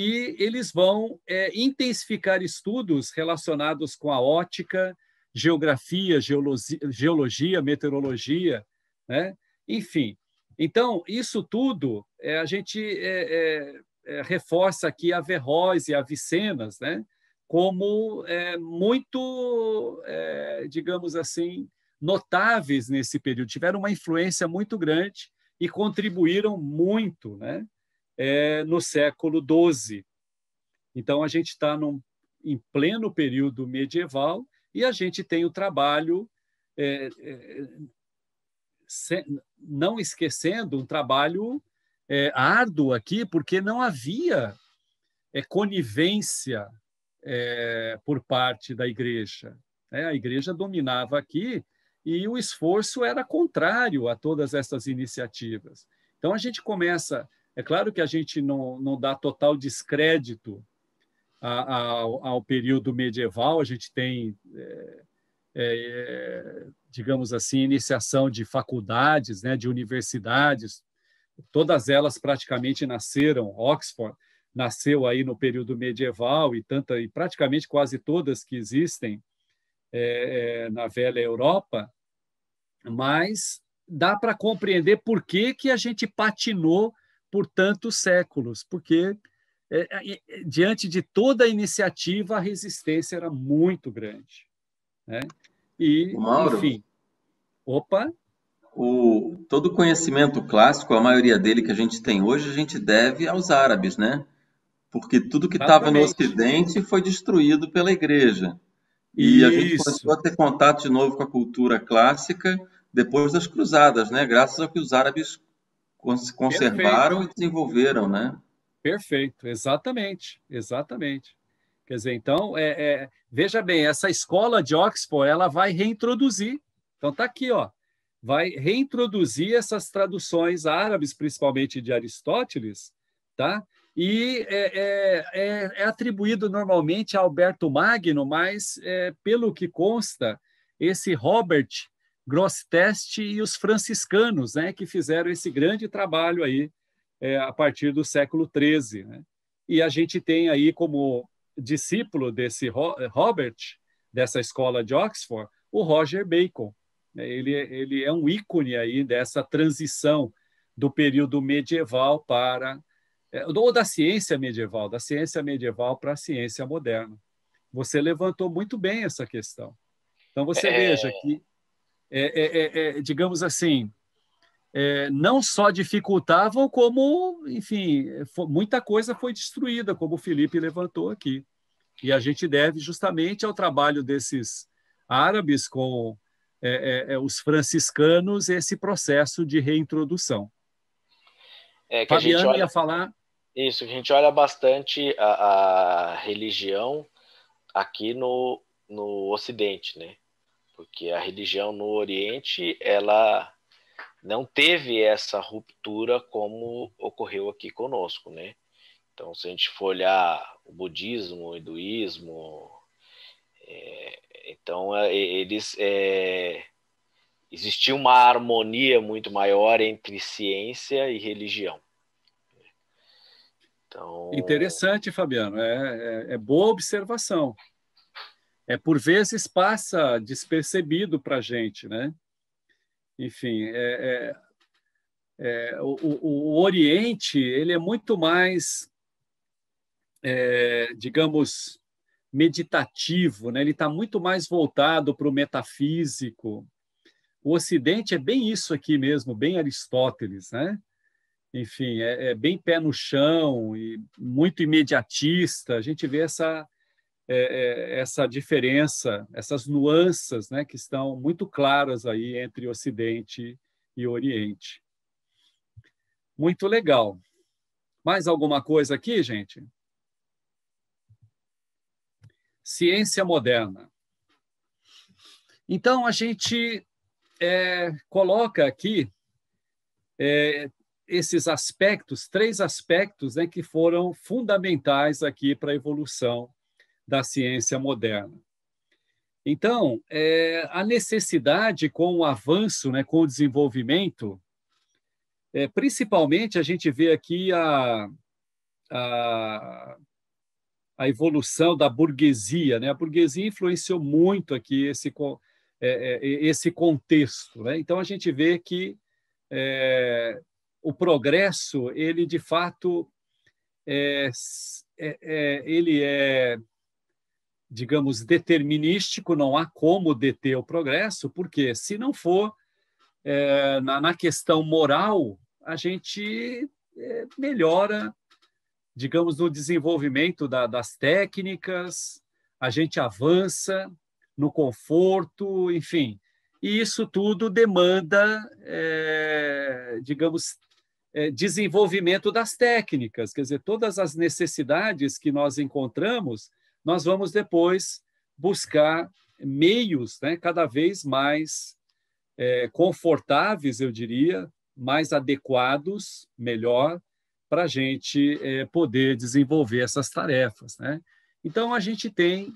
e eles vão é, intensificar estudos relacionados com a ótica, geografia, geologia, geologia meteorologia, né? enfim. Então, isso tudo é, a gente é, é, é reforça aqui a Verroes e a Vicenas né? como é, muito, digamos assim, notáveis nesse período, tiveram uma influência muito grande e contribuíram muito, né? é, no século XII. Então, a gente está em pleno período medieval e a gente tem o trabalho, é, é, se, não esquecendo, um trabalho é, árduo aqui, porque não havia é, conivência é, por parte da igreja. Né? A igreja dominava aqui e o esforço era contrário a todas essas iniciativas. Então, a gente começa é claro que a gente não, não dá total descrédito a, a, ao, período medieval, a gente tem, é, é, digamos assim, iniciação de faculdades, né, de universidades, todas elas praticamente nasceram, Oxford nasceu aí no período medieval e tanta e praticamente quase todas que existem é, é na velha Europa, mas dá para compreender por que, que a gente patinou por tantos séculos, porque é, é, é, diante de toda a iniciativa, a resistência era muito grande. Né? E, Mauro, enfim. Opa! O, todo o conhecimento clássico, a maioria dele que a gente tem hoje, a gente deve aos árabes, né? Porque tudo que estava no Ocidente foi destruído pela Igreja. E Isso. a gente começou a ter contato de novo com a cultura clássica depois das cruzadas, né? Graças ao que os árabes conservaram Perfeito. e desenvolveram, né? Perfeito, exatamente, exatamente. Quer dizer, então, é, é, veja bem, essa escola de Oxford, ela vai reintroduzir. Então, está aqui, ó, vai reintroduzir essas traduções árabes, principalmente de Aristóteles, tá? E é, é, é, é atribuído normalmente a Alberto Magno, mas é, pelo que consta, esse Robert Grossteste e os franciscanos, né, que fizeram esse grande trabalho aí é, a partir do século XIII. Né? E a gente tem aí como discípulo desse Robert, dessa escola de Oxford, o Roger Bacon. Né. Ele, ele é um ícone aí dessa transição do período medieval para é, ou da ciência medieval, da ciência medieval para a ciência moderna. Você levantou muito bem essa questão. Então você é... veja que é, é, é, é, digamos assim, é, não só dificultavam, como, enfim, foi, muita coisa foi destruída, como o Felipe levantou aqui. E a gente deve justamente ao trabalho desses árabes com é, os franciscanos esse processo de reintrodução. É, que Fabiano a gente olha... ia falar. Isso, a gente olha bastante a, a religião aqui no, no Ocidente, né? porque a religião no Oriente ela não teve essa ruptura como ocorreu aqui conosco, né? Então, se a gente for olhar o budismo, o hinduísmo, é, então é, eles é, existia uma harmonia muito maior entre ciência e religião. Então... Interessante, Fabiano. É, é, é boa observação é, por vezes passa despercebido para a gente, né? Enfim, é, é, é o, o, Oriente ele é muito mais, é, digamos, meditativo, né? Ele está muito mais voltado para o metafísico. O Ocidente é bem isso aqui mesmo, bem Aristóteles, né? Enfim, é, é bem pé no chão e muito imediatista. A gente vê essa é, é, essa diferença, essas nuances né, que estão muito claras aí entre Ocidente e Oriente. Muito legal. Mais alguma coisa aqui, gente? Ciência moderna. Então, a gente é, coloca aqui é, esses aspectos, três aspectos né, que foram fundamentais aqui para a evolução da ciência moderna. Então, é, a necessidade com o avanço, né, com o desenvolvimento, é, principalmente a gente vê aqui a, a, a, evolução da burguesia. Né? A burguesia influenciou muito aqui esse, é, é, esse contexto. Né? Então, a gente vê que é, o progresso, ele de fato, é, ele é digamos, determinístico, não há como deter o progresso, porque se não for é, na, na, questão moral, a gente é, melhora, digamos, no desenvolvimento da, das técnicas, a gente avança no conforto, enfim. E isso tudo demanda, é, digamos, é, desenvolvimento das técnicas, quer dizer, todas as necessidades que nós encontramos nós vamos depois buscar meios né, cada vez mais é, confortáveis, eu diria, mais adequados, melhor, para a gente é, poder desenvolver essas tarefas. Né? Então, a gente tem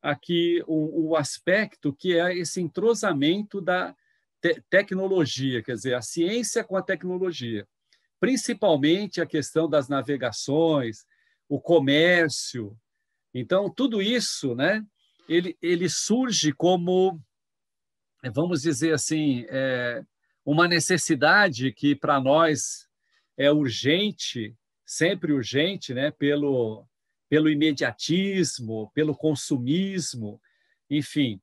aqui o, aspecto que é esse entrosamento da te tecnologia, quer dizer, a ciência com a tecnologia, principalmente a questão das navegações, o comércio, então, tudo isso, né, ele, ele surge como, vamos dizer assim, é, uma necessidade que para nós é urgente, sempre urgente, né, pelo, pelo imediatismo, pelo consumismo, enfim.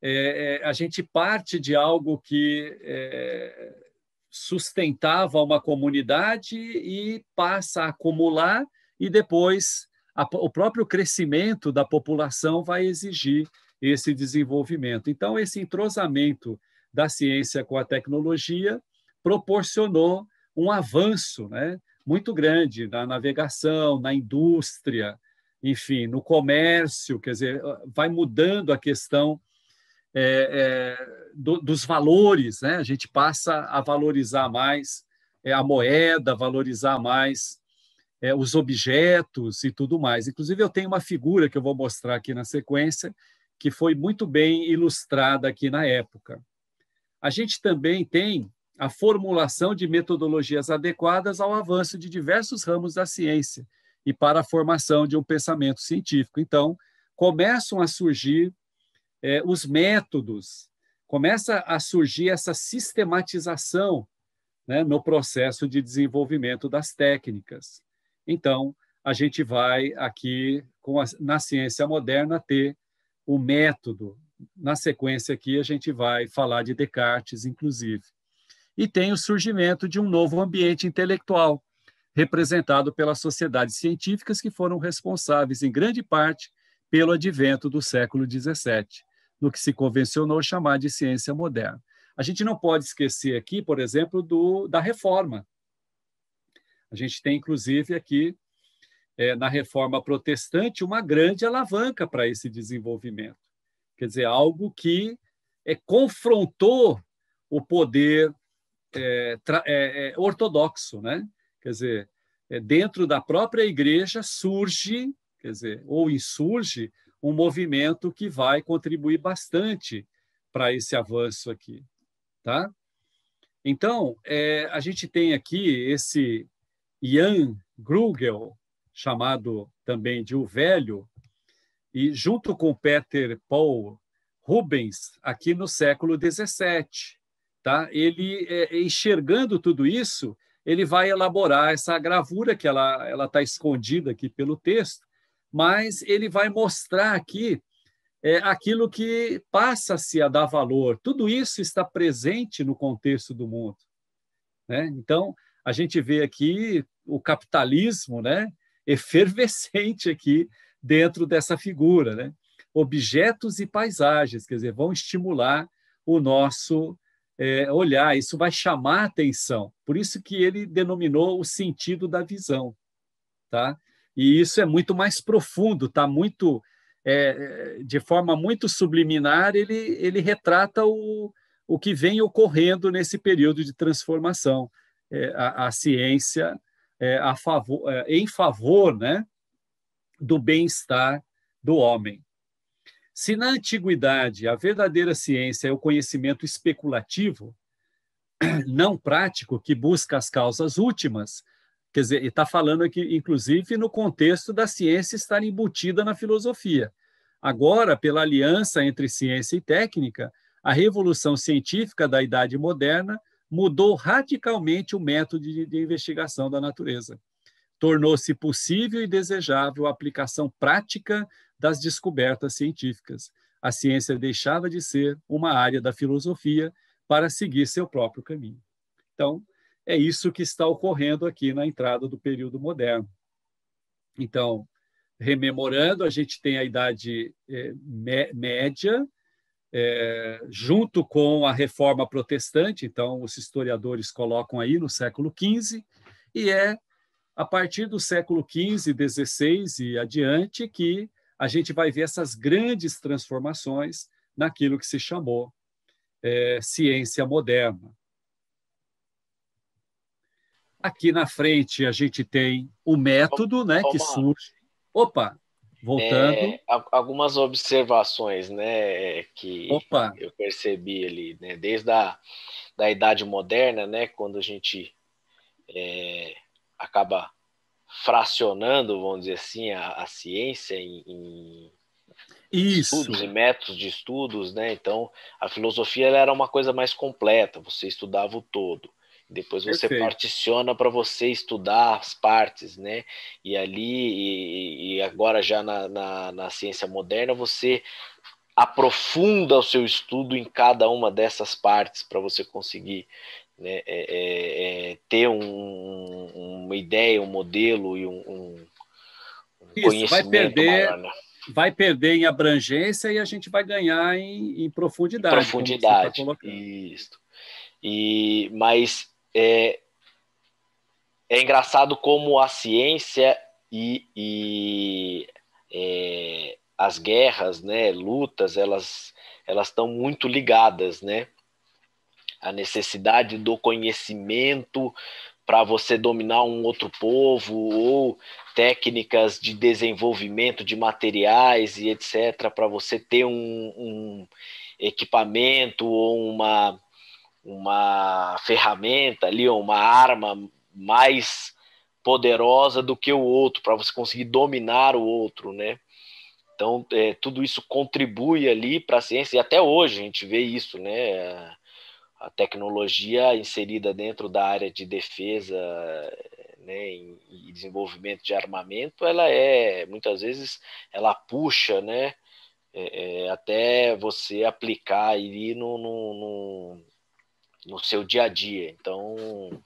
É, é, a gente parte de algo que é, sustentava uma comunidade e passa a acumular e depois a, o próprio crescimento da população vai exigir esse desenvolvimento. Então, esse entrosamento da ciência com a tecnologia proporcionou um avanço né, muito grande na navegação, na indústria, enfim, no comércio, quer dizer, vai mudando a questão é, é, do, dos valores, né? A gente passa a valorizar mais é, a moeda, valorizar mais é, os objetos e tudo mais. Inclusive, eu tenho uma figura que eu vou mostrar aqui na sequência, que foi muito bem ilustrada aqui na época. A gente também tem a formulação de metodologias adequadas ao avanço de diversos ramos da ciência e para a formação de um pensamento científico. Então, começam a surgir é, os métodos, começa a surgir essa sistematização né, no processo de desenvolvimento das técnicas. Então, a gente vai aqui, a, na ciência moderna, ter o método. Na sequência aqui, a gente vai falar de Descartes, inclusive. E tem o surgimento de um novo ambiente intelectual, representado pelas sociedades científicas que foram responsáveis, em grande parte, pelo advento do século XVII, no que se convencionou chamar de ciência moderna. A gente não pode esquecer aqui, por exemplo, do, da reforma, a gente tem, inclusive, aqui é, na reforma protestante uma grande alavanca para esse desenvolvimento. Quer dizer, algo que é, confrontou o poder é, é, é ortodoxo. Né? Quer dizer, é, dentro da própria igreja surge, quer dizer, ou insurge, um movimento que vai contribuir bastante para esse avanço aqui, tá? Então, é, a gente tem aqui esse Jan Grugel, chamado também de O Velho, e junto com Peter Paul Rubens, aqui no século XVII. Tá? Ele, é, enxergando tudo isso, ele vai elaborar essa gravura que ela ela está escondida aqui pelo texto, mas ele vai mostrar aqui é, aquilo que passa-se a dar valor. Tudo isso está presente no contexto do mundo. Né? Então, a gente vê aqui o capitalismo né, efervescente aqui dentro dessa figura. Né? Objetos e paisagens, quer dizer, vão estimular o nosso é, olhar, isso vai chamar a atenção. Por isso que ele denominou o sentido da visão. Tá? E isso é muito mais profundo, tá? muito. É, de forma muito subliminar, ele, ele retrata o, o que vem ocorrendo nesse período de transformação. É, a, a ciência é, a favor, é, em favor né, do bem-estar do homem. Se na antiguidade a verdadeira ciência é o conhecimento especulativo, (clears throat) não prático, que busca as causas últimas, quer dizer, está falando aqui, inclusive, no contexto da ciência estar embutida na filosofia. Agora, pela aliança entre ciência e técnica, a revolução científica da Idade Moderna mudou radicalmente o método de, de investigação da natureza. Tornou-se possível e desejável a aplicação prática das descobertas científicas. A ciência deixava de ser uma área da filosofia para seguir seu próprio caminho. Então, é isso que está ocorrendo aqui na entrada do período moderno. Então, rememorando, a gente tem a Idade eh, Média, é, junto com a reforma protestante, então os historiadores colocam aí no século XV, e é a partir do século XV, XVI e adiante que a gente vai ver essas grandes transformações naquilo que se chamou é, ciência moderna. Aqui na frente a gente tem o método, né, que surge. Opa, Voltando. É, algumas observações né, que Opa. eu percebi ali, né, desde a da Idade Moderna, né, quando a gente é, acaba fracionando, vamos dizer assim, a, a ciência em, em estudos e métodos de estudos, né? Então, a filosofia era uma coisa mais completa, você estudava o todo. Depois você Perfeito. particiona para você estudar as partes, né? E ali, e, e agora já na, na, na ciência moderna, você aprofunda o seu estudo em cada uma dessas partes para você conseguir né, é, é, é, ter um, uma ideia, um modelo e um, um Isso, conhecimento vai perder, maior, né? vai perder em abrangência e a gente vai ganhar em, em profundidade. Tá profundidade. Tá Isso. E, mas é, é engraçado como a ciência e, e é, as guerras, né, lutas, elas elas estão muito ligadas, né? A necessidade do conhecimento para você dominar um outro povo ou técnicas de desenvolvimento de materiais e etc para você ter um, um equipamento ou uma uma ferramenta ali, uma arma mais poderosa do que o outro, para você conseguir dominar o outro, né? Então, é, tudo isso contribui ali para a ciência, e até hoje a gente vê isso, né? A tecnologia inserida dentro da área de defesa né, e desenvolvimento de armamento, ela é, muitas vezes, ela puxa, né? É, é, até você aplicar ali no, no, no no seu dia a dia. Então,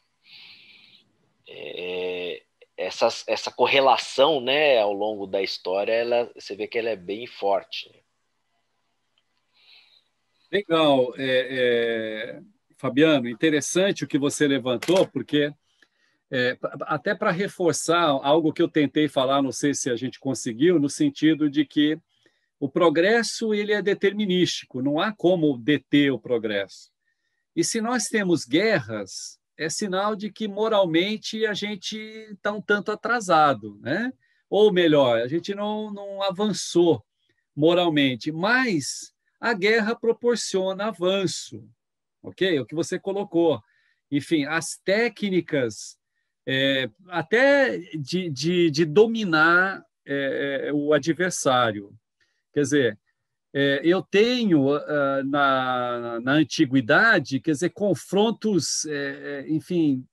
é, essa, essa correlação né, ao longo da história, ela, você vê que ela é bem forte. Né? Legal, é, é, Fabiano, interessante o que você levantou, porque é, até para reforçar algo que eu tentei falar, não sei se a gente conseguiu, no sentido de que o progresso ele é determinístico, não há como deter o progresso. E se nós temos guerras, é sinal de que moralmente a gente está um tanto atrasado, né? Ou melhor, a gente não, não avançou moralmente, mas a guerra proporciona avanço, ok? É o que você colocou. Enfim, as técnicas é, até de, de, de dominar é, é o adversário. Quer dizer, é, eu tenho uh, na, na antiguidade, quer dizer, confrontos, é, é enfim,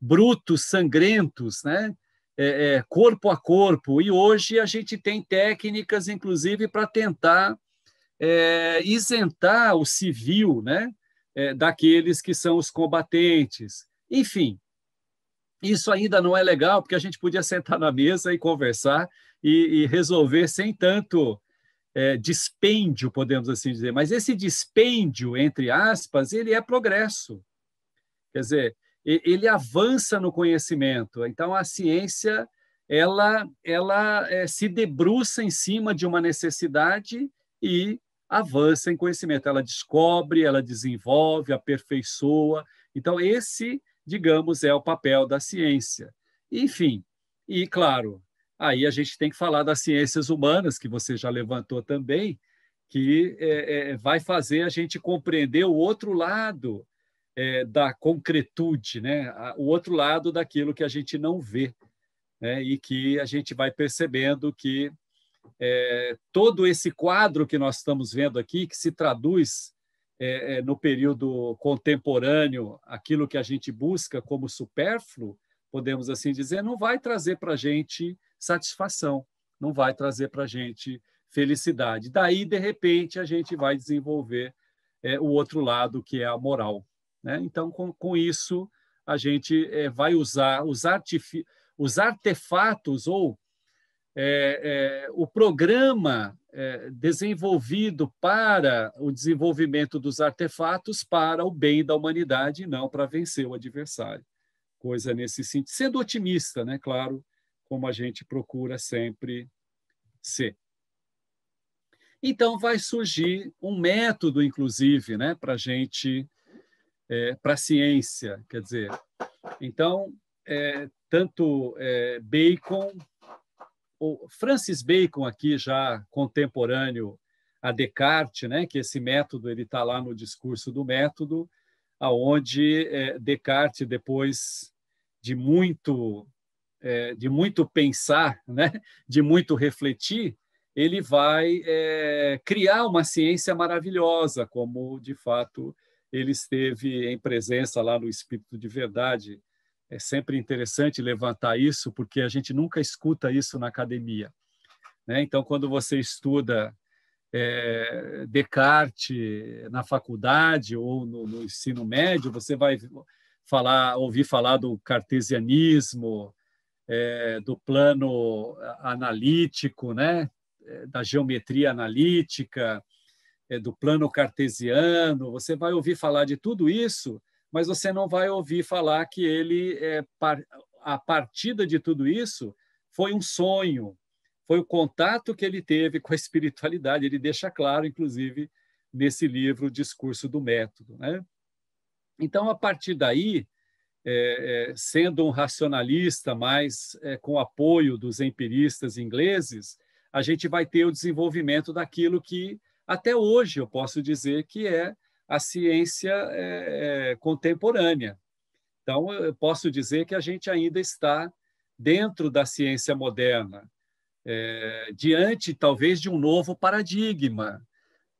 brutos, sangrentos, né? É, é, corpo a corpo. E hoje a gente tem técnicas, inclusive, para tentar é, isentar o civil, né? daqueles que são os combatentes. Enfim, isso ainda não é legal, porque a gente podia sentar na mesa e conversar e, e resolver sem tanto é, dispêndio, podemos assim dizer. Mas esse dispêndio, entre aspas, ele é progresso. Quer dizer, ele avança no conhecimento. Então, a ciência ela, ela é, se debruça em cima de uma necessidade e avança em conhecimento. Ela descobre, ela desenvolve, aperfeiçoa. Então, esse, digamos, é o papel da ciência. Enfim, e claro, Aí a gente tem que falar das ciências humanas, que você já levantou também, que é, é, vai fazer a gente compreender o outro lado é, da concretude, né? o outro lado daquilo que a gente não vê, né? e que a gente vai percebendo que é, todo esse quadro que nós estamos vendo aqui, que se traduz é, é, no período contemporâneo aquilo que a gente busca como supérfluo, podemos assim dizer, não vai trazer para a gente satisfação, não vai trazer para a gente felicidade. Daí, de repente, a gente vai desenvolver é, o outro lado, que é a moral. Né? Então, com, com, isso, a gente é, vai usar os, os artefatos ou é, é o programa é, desenvolvido para o desenvolvimento dos artefatos para o bem da humanidade e não para vencer o adversário. Coisa nesse sentido. Sendo otimista, né? claro, como a gente procura sempre ser. Então vai surgir um método, inclusive, né, para gente, é, para ciência, quer dizer. Então é, tanto é, Bacon, o Francis Bacon aqui já contemporâneo a Descartes, né, que esse método ele está lá no discurso do método, aonde é, Descartes depois de muito é, de muito pensar, né? de muito refletir, ele vai é, criar uma ciência maravilhosa, como de fato ele esteve em presença lá no Espírito de Verdade. É sempre interessante levantar isso, porque a gente nunca escuta isso na academia. Né? Então, quando você estuda é, Descartes na faculdade ou no, no ensino médio, você vai falar, ouvir falar do cartesianismo, é, do plano analítico, né? É, da geometria analítica, é, do plano cartesiano. Você vai ouvir falar de tudo isso, mas você não vai ouvir falar que ele, é, a partida de tudo isso, foi um sonho, foi o contato que ele teve com a (laughs) espiritualidade. Ele deixa claro, inclusive, nesse livro Discurso do Método. Né? Então, a partir daí, é, é, sendo um racionalista, mas é, com apoio dos empiristas ingleses, a gente vai ter o desenvolvimento daquilo que até hoje eu posso dizer que é a ciência é, contemporânea. Então, eu posso dizer que a gente ainda está dentro da ciência moderna, é, diante talvez de um novo paradigma.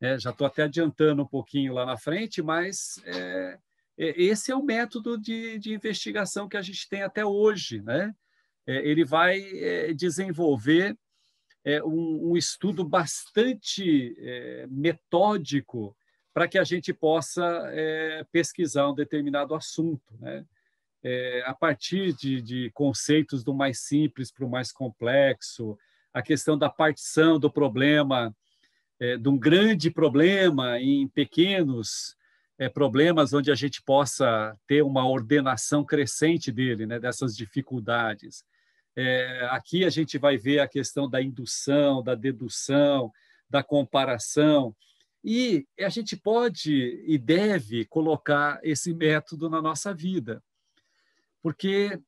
É, já estou até adiantando um pouquinho lá na frente, mas é, é, esse é o método de, de investigação que a gente tem até hoje. Né? É, ele vai é, desenvolver um, estudo bastante metódico para que a gente possa pesquisar um determinado assunto. Né? a partir de, de, conceitos do mais simples para o mais complexo, a questão da partição do problema, de um grande problema em pequenos é, problemas onde a gente possa ter uma ordenação crescente dele, né, dessas dificuldades. É, aqui a gente vai ver a questão da indução, da dedução, da comparação, e a gente pode e deve colocar esse método na nossa vida, porque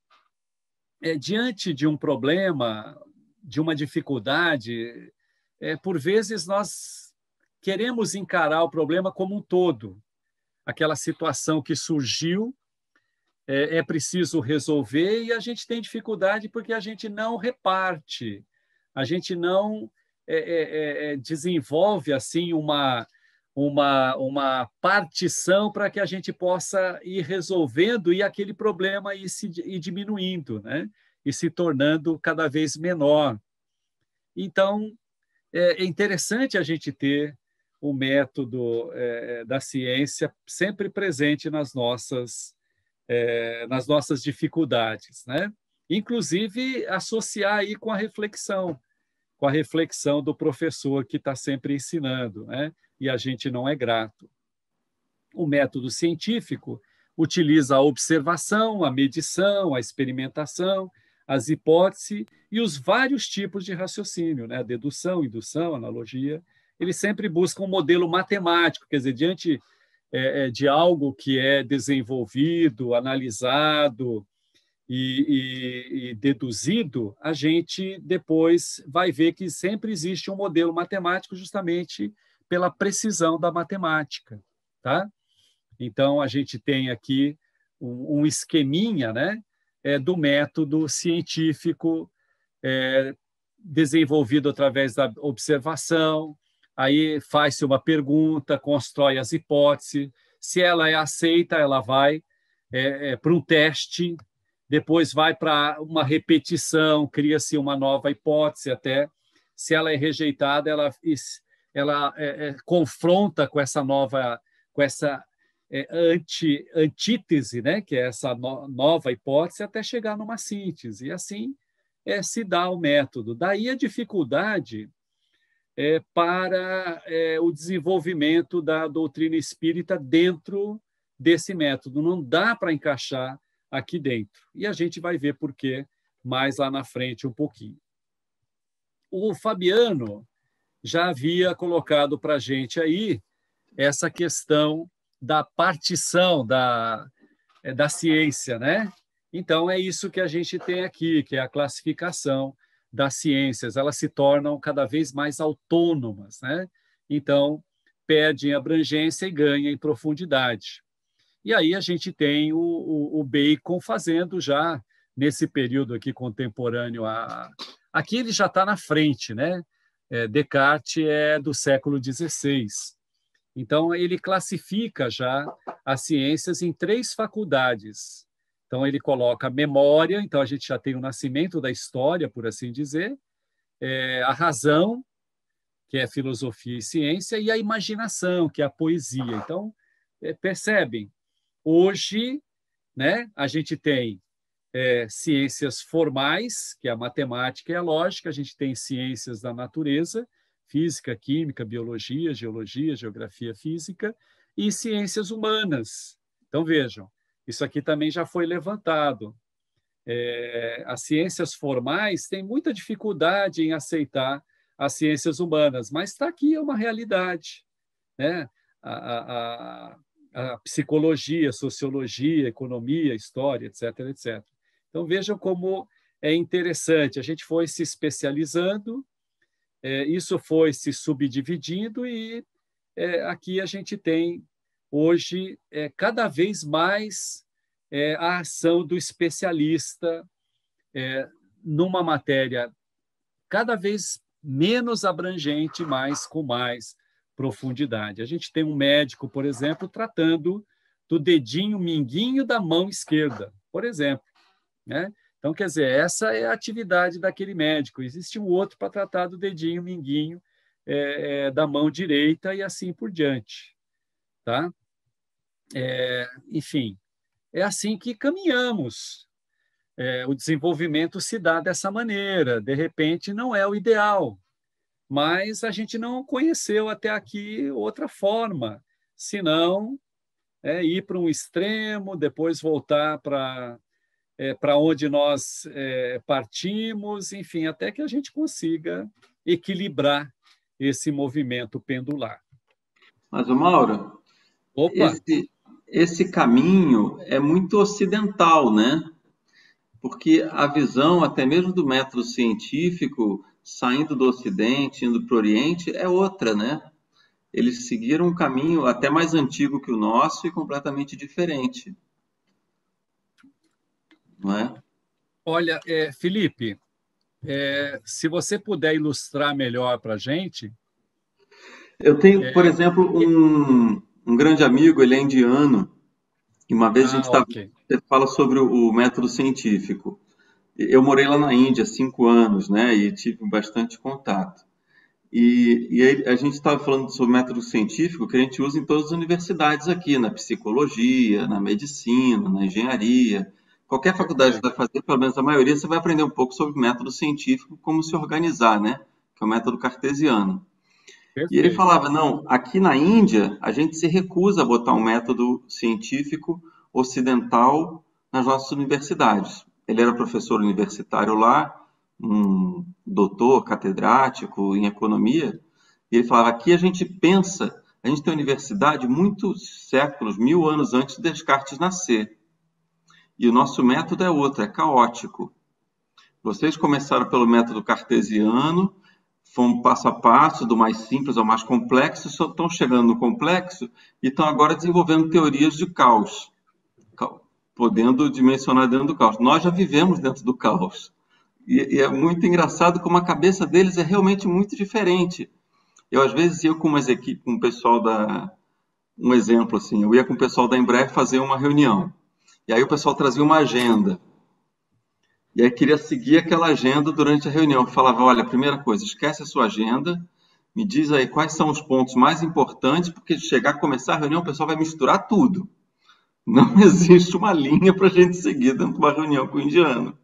é, diante de um problema, de uma dificuldade, é, por vezes nós queremos encarar o problema como um todo, aquela situação que surgiu é, é preciso resolver e a gente tem dificuldade porque a gente não reparte, a gente não é, é, é, é desenvolve assim uma uma, uma partição para que a gente possa ir resolvendo e aquele problema ir, se, ir diminuindo, né? E se tornando cada vez menor. Então, é, é interessante a gente ter o método é, é, da ciência sempre presente nas nossas, é, nas nossas dificuldades, né? Inclusive, associar aí com a reflexão, com a reflexão do professor que está sempre ensinando, né? E a gente não é grato. O método científico utiliza a observação, a medição, a experimentação, as hipóteses e os vários tipos de raciocínio, né? A dedução, indução, analogia, ele sempre busca um modelo matemático, quer dizer, diante é, é, de algo que é desenvolvido, analisado e, e, e deduzido, a gente depois vai ver que sempre existe um modelo matemático justamente pela precisão da matemática, tá? Então, a gente tem aqui um, um esqueminha né, é, do método científico é, desenvolvido através da observação, aí faz-se uma pergunta, constrói as hipóteses, se ela é aceita, ela vai é, é, para um teste, depois vai para uma repetição, cria-se uma nova hipótese até, se ela é rejeitada, ela, ela é, é, confronta com essa nova, com essa é, anti, antítese, né? que é essa no, nova hipótese, até chegar numa síntese, e assim é, se dá o método. Daí a dificuldade é, para é, o desenvolvimento da doutrina espírita dentro desse método. Não dá para encaixar aqui dentro. E a gente vai ver por quê mais lá na frente um pouquinho. O Fabiano já havia colocado para a gente aí essa questão da partição da, é, da ciência, né? Então, é isso que a gente tem aqui, que é a classificação das ciências, elas se tornam cada vez mais autônomas, né? Então, perdem abrangência e ganham em profundidade. E aí a gente tem o, o, o Bacon fazendo já, nesse período aqui contemporâneo, a... aqui ele já está na frente, né? É, Descartes é do século XVI. Então, ele classifica já as ciências em três faculdades: então, ele coloca memória, então a gente já tem o nascimento da história, por assim dizer, é, a razão, que é filosofia e ciência, e a imaginação, que é a poesia. Então, é, percebem, hoje né, a gente tem é, ciências formais, que é a matemática e a lógica, a gente tem ciências da natureza, física, química, biologia, geologia, geografia física, e ciências humanas. Então, vejam, isso aqui também já foi levantado. É, as ciências formais têm muita dificuldade em aceitar as ciências humanas, mas está aqui é uma realidade. Né? A, a, a, psicologia, sociologia, economia, história, etc, etc. Então vejam como é interessante. A gente foi se especializando, é, isso foi se subdividindo e é, aqui a gente tem hoje é cada vez mais é, a ação do especialista é, numa matéria cada vez menos abrangente, mas com mais profundidade. A gente tem um médico, por exemplo, tratando do dedinho minguinho da mão esquerda, por exemplo. Né? Então, quer dizer, essa é a atividade daquele médico. Existe um outro para tratar do dedinho minguinho é, é, da mão direita e assim por diante. Tá? É, enfim, é assim que caminhamos. É, o desenvolvimento se dá dessa maneira. De repente, não é o ideal, mas a gente não conheceu até aqui outra forma, senão é, ir para um extremo, depois voltar para é, para onde nós é, partimos, enfim, até que a gente consiga equilibrar esse movimento pendular. Mas, Mauro, Opa. Esse, esse caminho é muito ocidental, né? Porque a visão, até mesmo do método científico, saindo do Ocidente, indo para o Oriente, é outra, né? Eles seguiram um caminho até mais antigo que o nosso e completamente diferente. Não é? Olha, é, Felipe, é, se você puder ilustrar melhor para a gente. Eu tenho, é, por exemplo, um, um grande amigo, ele é indiano, e uma vez ah, a gente estava. Ah, okay. fala sobre o, método científico. Eu morei lá na Índia cinco anos, né? E tive bastante contato. E, e aí a gente estava falando sobre o método científico que a gente usa em todas as universidades aqui, na psicologia, na medicina, na engenharia. Qualquer faculdade que vai fazer, pelo menos a maioria, você vai aprender um pouco sobre o método científico, como se organizar, né? Que é o método cartesiano. Perfeito. E ele falava: não, aqui na Índia, a gente se recusa a botar um método científico ocidental nas nossas universidades. Ele era professor universitário lá, um doutor catedrático em economia, e ele falava: aqui a gente pensa, a gente tem universidade muitos séculos, mil anos antes de Descartes nascer. E o nosso método é outro, é caótico. Vocês começaram pelo método cartesiano, fomos passo a passo, do mais simples ao mais complexo, estão chegando no complexo e estão agora desenvolvendo teorias de caos, podendo dimensionar dentro do caos. Nós já vivemos dentro do caos. E, e é muito engraçado como a cabeça deles é realmente muito diferente. Eu, às vezes, ia com umas com o pessoal da. Um exemplo assim, eu ia com o pessoal da Embraer fazer uma reunião. E aí o pessoal trazia uma agenda. E aí queria seguir aquela agenda durante a reunião. Falava, olha, primeira coisa, esquece a sua agenda, me diz aí quais são os pontos mais importantes, porque chegar a começar a reunião, o pessoal vai misturar tudo. Não (laughs) existe uma linha para a gente seguir dentro de uma reunião com o indiano.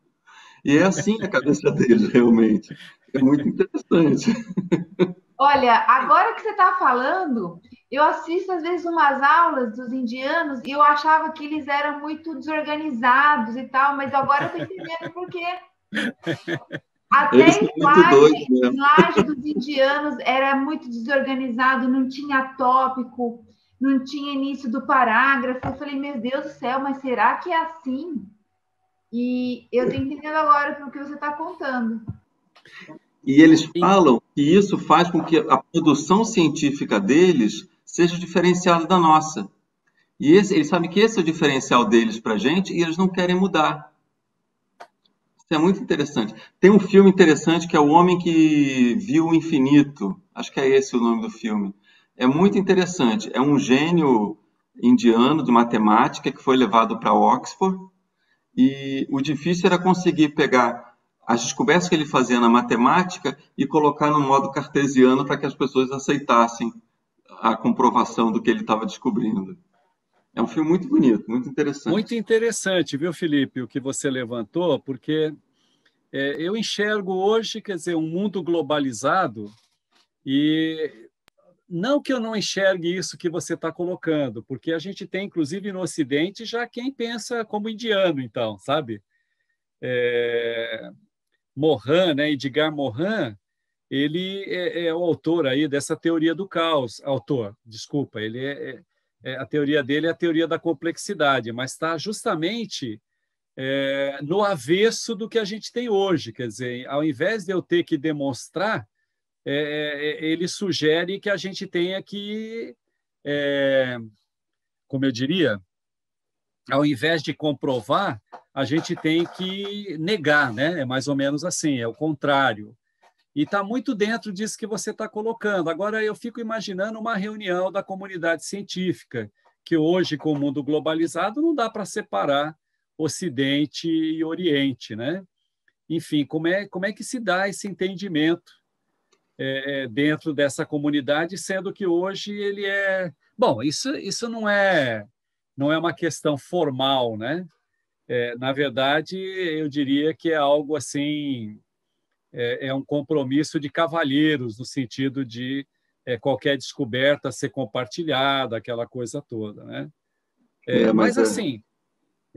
E é assim a cabeça deles, realmente. É muito interessante. (laughs) Olha, agora que você está falando, eu assisto às vezes umas aulas dos indianos e eu achava que eles eram muito desorganizados e tal, mas agora eu estou entendendo por quê. (laughs) Até a linguagem, (laughs) dos indianos era muito desorganizado, não tinha tópico, não tinha início do parágrafo. Eu falei, meu Deus do céu, mas será que é assim? E eu estou entendendo agora pelo que você está contando. E eles falam que isso faz com que a produção científica deles seja diferenciada da nossa. E esse, eles sabem que esse é o diferencial deles para a gente e eles não querem mudar. Isso é muito interessante. Tem um filme interessante que é O Homem que Viu o Infinito. Acho que é esse o nome do filme. É muito interessante. É um gênio indiano de matemática que foi levado para Oxford e o difícil era conseguir pegar as descobertas que ele fazia na matemática e colocar no modo cartesiano para que as pessoas aceitassem a comprovação do que ele estava descobrindo. É um filme muito bonito, muito interessante. Muito interessante, viu, Felipe, o que você levantou, porque é, eu enxergo hoje, quer dizer, um mundo globalizado e não que eu não enxergue isso que você está colocando, porque a gente tem, inclusive, no Ocidente já quem pensa como indiano, então, sabe? É, Morin, né, Edgar Morin, ele é, é, o autor aí dessa teoria do caos, autor, desculpa, ele é, é, é a teoria dele é a teoria da complexidade, mas está justamente é, no avesso do que a gente tem hoje, quer dizer, ao invés de eu ter que demonstrar, é, é, ele sugere que a gente tenha que, como eu diria, ao invés de comprovar, a gente tem que negar, né? É mais ou menos assim, é o contrário. E está muito dentro disso que você está colocando. Agora, eu fico imaginando uma reunião da comunidade científica, que hoje, com o mundo globalizado, não dá para separar Ocidente e Oriente, né? Enfim, como é, como é que se dá esse entendimento é, é dentro dessa comunidade, sendo que hoje ele é... Bom, isso, isso não é não é uma questão formal, né? É, na verdade, eu diria que é algo assim, é, é um compromisso de cavalheiros, no sentido de é, qualquer descoberta ser compartilhada, aquela coisa toda, né? É, é, mas, mas é- assim...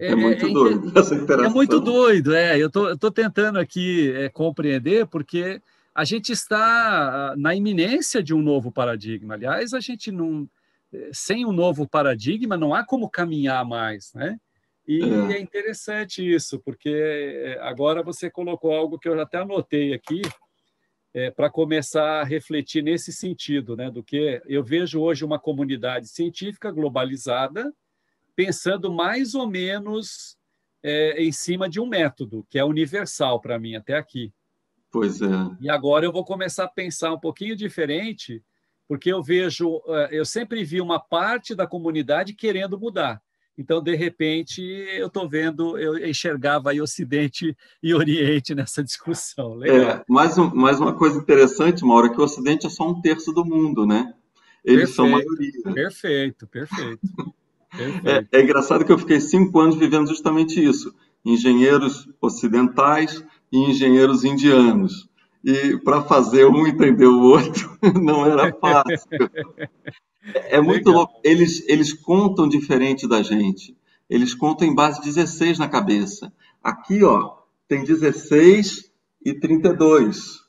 É, muito doido (laughs) essa interação. É muito doido, é. Eu tô, estou tentando aqui compreender, porque a gente está ah, na iminência de um novo paradigma. Aliás, a gente não sem um novo paradigma, não há como caminhar mais, né? E é. é interessante isso, porque é, agora você colocou algo que eu até anotei aqui, é, para começar a refletir nesse sentido, né, do que eu vejo hoje uma comunidade científica globalizada pensando mais ou menos é, em cima de um método que é universal para mim até aqui. Pois é. E agora eu vou começar a pensar um pouquinho diferente porque eu vejo, eh, eu sempre vi uma parte da comunidade querendo mudar. Então, de repente, eu estou vendo, eu enxergava aí Ocidente (laughs) e Oriente nessa discussão. Legal. É, mais, um, mais uma coisa interessante, Mauro, é que o Ocidente é só um terço do mundo, né? Eles perfeito, são maioria. Perfeito, perfeito. (laughs) É, perfeito. É, é engraçado que eu fiquei cinco anos vivendo justamente isso. Engenheiros ocidentais e engenheiros indianos e para fazer um entender o outro (laughs) não era fácil. É, é muito louco. Eles, eles contam diferente da gente. Eles contam em base 16 na cabeça. Aqui, ó, tem 16 e 32.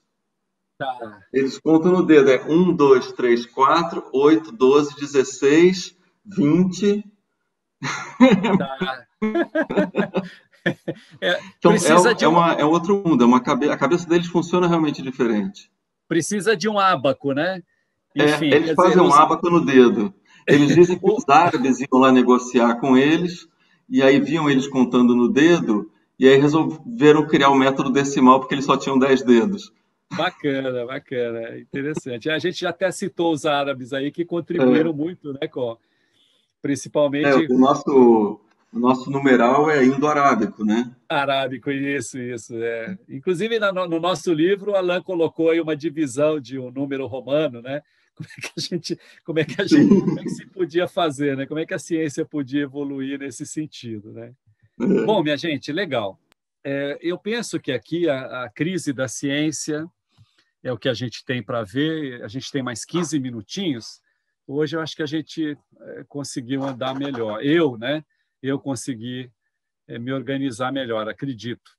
Tá. Eles contam no dedo. É 1, 2, 3, 4, 8, 12, 16, 20. Tá. (laughs) É, então, é precisa é, de um... é, uma, é outro mundo, é uma cabe... a cabeça deles funciona realmente diferente. Precisa de um abaco né? É, Enfim, é, eles fazem dizer, um abaco no dedo. Eles dizem que (laughs) os árabes iam lá negociar com eles, e aí viam eles contando no dedo, e aí resolveram criar o um método decimal, porque eles só tinham 10 dedos. Bacana, bacana, interessante. A gente já até citou os árabes aí que contribuíram é. muito, né, Có? Principalmente. É, o nosso o nosso numeral é indo-arábico, né? Arábico, isso, isso. É. Inclusive, no nosso livro, Alain colocou aí uma divisão de um número romano, né? (laughs) Como é que a gente, como é que a gente, como é que se podia fazer, né? Como é que a ciência podia evoluir nesse sentido, né? É. Bom, minha gente, legal. É, eu penso que aqui a, a crise da ciência é o que a gente tem para ver. A gente tem mais 15 minutinhos. Hoje eu acho que a gente é, conseguiu andar melhor. Eu, né? eu conseguir eh, me organizar melhor, acredito.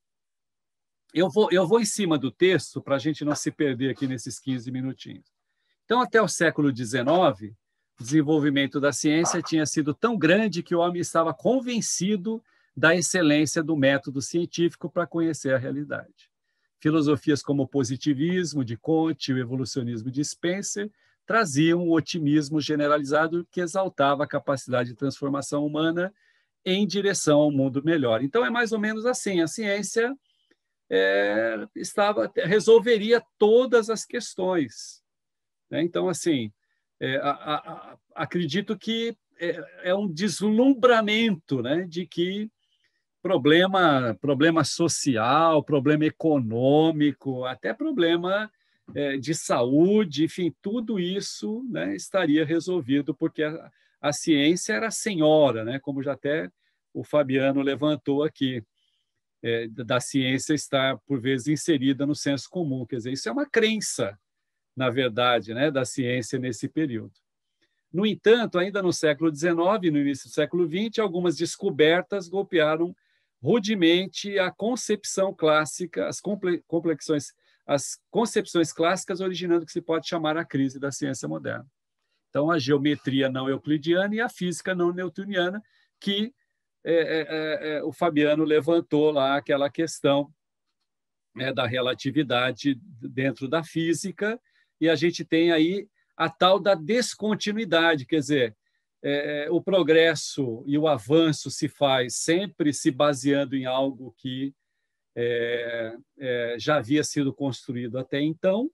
Eu vou, eu vou em cima do texto para a gente não se perder aqui nesses 15 minutinhos. Então, até o século XIX, o desenvolvimento da ciência tinha sido tão grande que o homem estava convencido da excelência do método científico para conhecer a realidade. Filosofias como o positivismo de Kant e o evolucionismo de Spencer traziam um otimismo generalizado que exaltava a capacidade de transformação humana em direção ao mundo melhor. Então, é mais ou menos assim: a ciência é, estava resolveria todas as questões. Né? Então, assim, é, a, a, acredito que é, é, um deslumbramento né, de que problema, problema social, problema econômico, até problema é, de saúde, enfim, tudo isso né, estaria resolvido, porque a, a ciência era a senhora, né? como já até o Fabiano levantou aqui, é, da ciência estar, por vezes, inserida no senso comum. Quer dizer, isso é uma crença, na verdade, né, da ciência nesse período. No entanto, ainda no século XIX e no início do século XX, algumas descobertas golpearam rudemente a concepção clássica, as complexões, as concepções clássicas, originando o que se pode chamar a crise da ciência moderna. Então, a geometria não euclidiana e a física não newtoniana, que é, é, é, é, o Fabiano levantou lá aquela questão né, da relatividade dentro da física, e a gente tem aí a tal da descontinuidade, quer dizer, é, é, o progresso e o avanço se faz sempre se baseando em algo que já havia sido construído até então,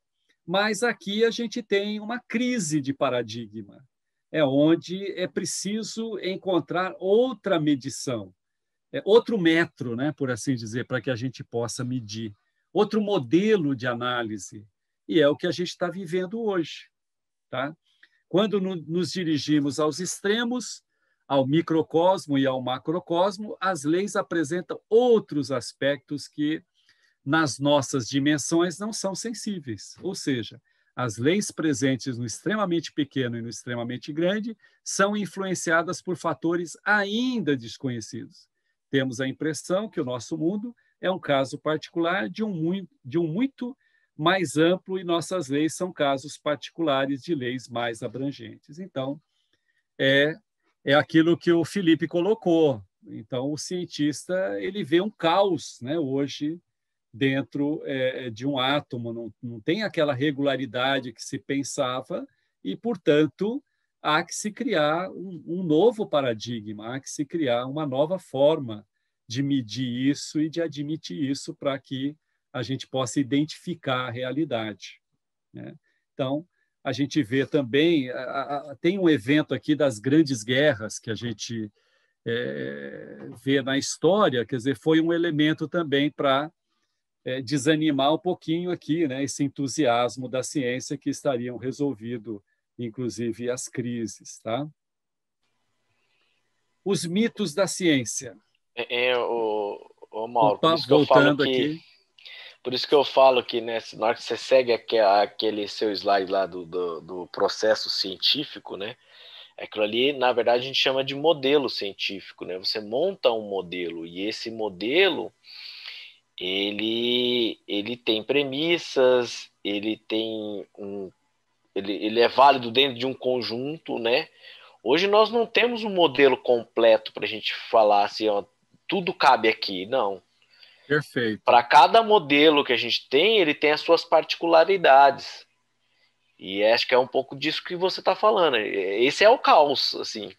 mas aqui a gente tem uma crise de paradigma, é onde é preciso encontrar outra medição, é outro metro, né, por assim dizer, para que a gente possa medir, outro modelo de análise. E é o que a gente está vivendo hoje. Tá? Quando no, nos dirigimos aos extremos, ao microcosmo e ao macrocosmo, as leis apresentam outros aspectos que nas nossas dimensões não são sensíveis, ou seja, as leis presentes no extremamente pequeno e no extremamente grande são influenciadas por fatores ainda desconhecidos. Temos a impressão que o nosso mundo é um caso particular de um muito, de um muito mais amplo e nossas leis são casos particulares de leis mais abrangentes. Então, é, é aquilo que o Felipe colocou. Então, o cientista ele vê um caos né, hoje dentro é, é, de um átomo, não, não tem aquela regularidade que se pensava, e, portanto, há que se criar um, um novo paradigma, há que se criar uma nova forma de medir isso e de admitir isso para que a gente possa identificar a realidade. Né? Então, a gente vê também, tem um evento aqui das grandes guerras que a gente é, vê na história, quer dizer, foi um elemento também para é, desanimar um pouquinho aqui, né, esse entusiasmo da ciência que estariam resolvido, inclusive, as crises. Tá? Os mitos da ciência. É, é o, o Mauro, Opa, por isso que eu falo que... Aqui. Por isso que eu falo que né, na hora que você segue aquele seu slide lá do, do, do processo científico, né, aquilo ali, na verdade, a gente chama de modelo científico, né? Você monta um modelo e esse modelo ele, ele tem premissas, ele tem um, ele, ele é válido dentro de um conjunto, né? Hoje nós não temos um modelo completo para a gente falar assim, ó, tudo cabe aqui, não. Perfeito. Para cada modelo que a gente tem, ele tem as suas particularidades. E acho que é um pouco disso que você está falando. Esse é o caos, assim.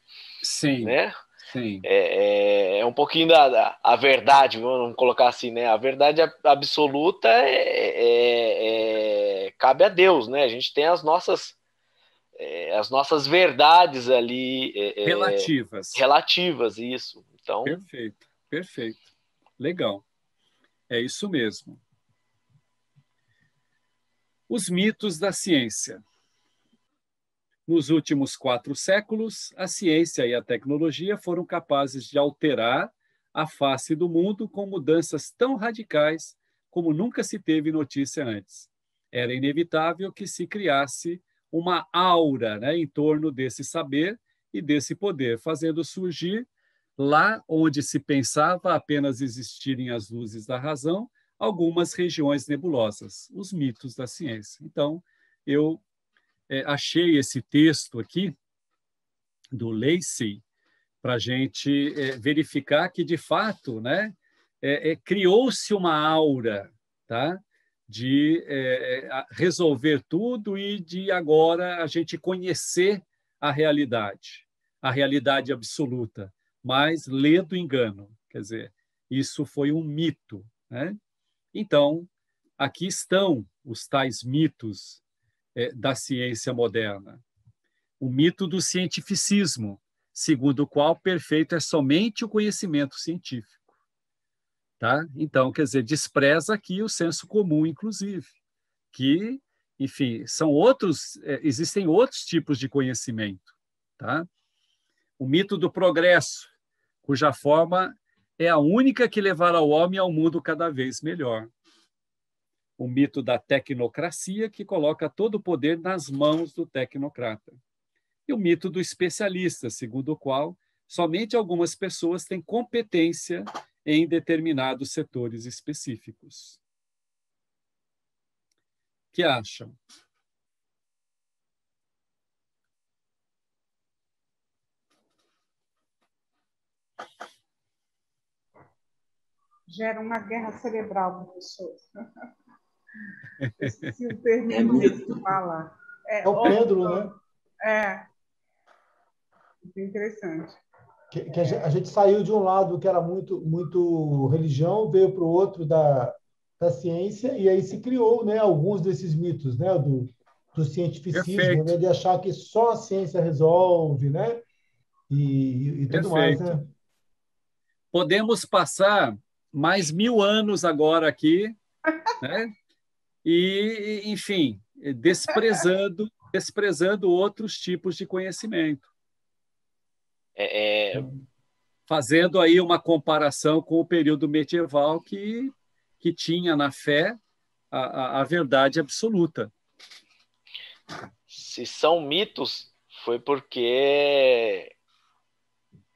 Sim. Né? É, é, é, um pouquinho da, da a verdade, vamos colocar assim, né? A verdade absoluta é, é, é, cabe a Deus, né? A gente tem as nossas é, as nossas verdades ali é, relativas, relativas isso. Então perfeito, perfeito, legal, é isso mesmo. Os mitos da ciência. Nos últimos quatro séculos, a ciência e a tecnologia foram capazes de alterar a face do mundo com mudanças tão radicais como nunca se teve notícia antes. Era inevitável que se criasse uma aura né, em torno desse saber e desse poder, fazendo surgir, lá onde se pensava apenas existirem as luzes da razão, algumas regiões nebulosas, os mitos da ciência. Então, eu é, achei esse texto aqui do Lacey para a gente é, verificar que, de fato, né, é, é criou-se uma aura tá, de é, é, resolver tudo e de agora a gente conhecer a realidade, a realidade absoluta, mas lê do engano. Quer dizer, isso foi um mito. Né? Então, aqui estão os tais mitos é, da ciência moderna. O mito do cientificismo, segundo o qual perfeito é somente o conhecimento científico. Tá? Então, quer dizer, despreza aqui o senso comum, inclusive, que, enfim, são outros, é, existem outros tipos de conhecimento, tá? O mito do progresso, cuja forma é a única que levará o homem ao mundo cada vez melhor o mito da tecnocracia, que coloca todo o poder nas mãos do tecnocrata. E o mito do especialista, segundo o qual somente algumas pessoas têm competência em determinados setores específicos. O que acham? Gera uma guerra cerebral, professor. (laughs) se o termo é É, é, o Pedro, né? É. Muito interessante. Que, que a, gente, a, gente, saiu de um lado que era muito, muito religião, veio para o outro da, da ciência, e aí se criou né, alguns desses mitos né, do, do cientificismo, né, de achar que só a ciência resolve, né? E, e tudo Perfeito. mais, né? Podemos passar mais mil anos agora aqui, né? (laughs) e, enfim, desprezando, desprezando outros tipos de conhecimento. É, é... Fazendo aí uma comparação com o período medieval que, que tinha na fé a, a, a verdade absoluta. Se são mitos, foi porque,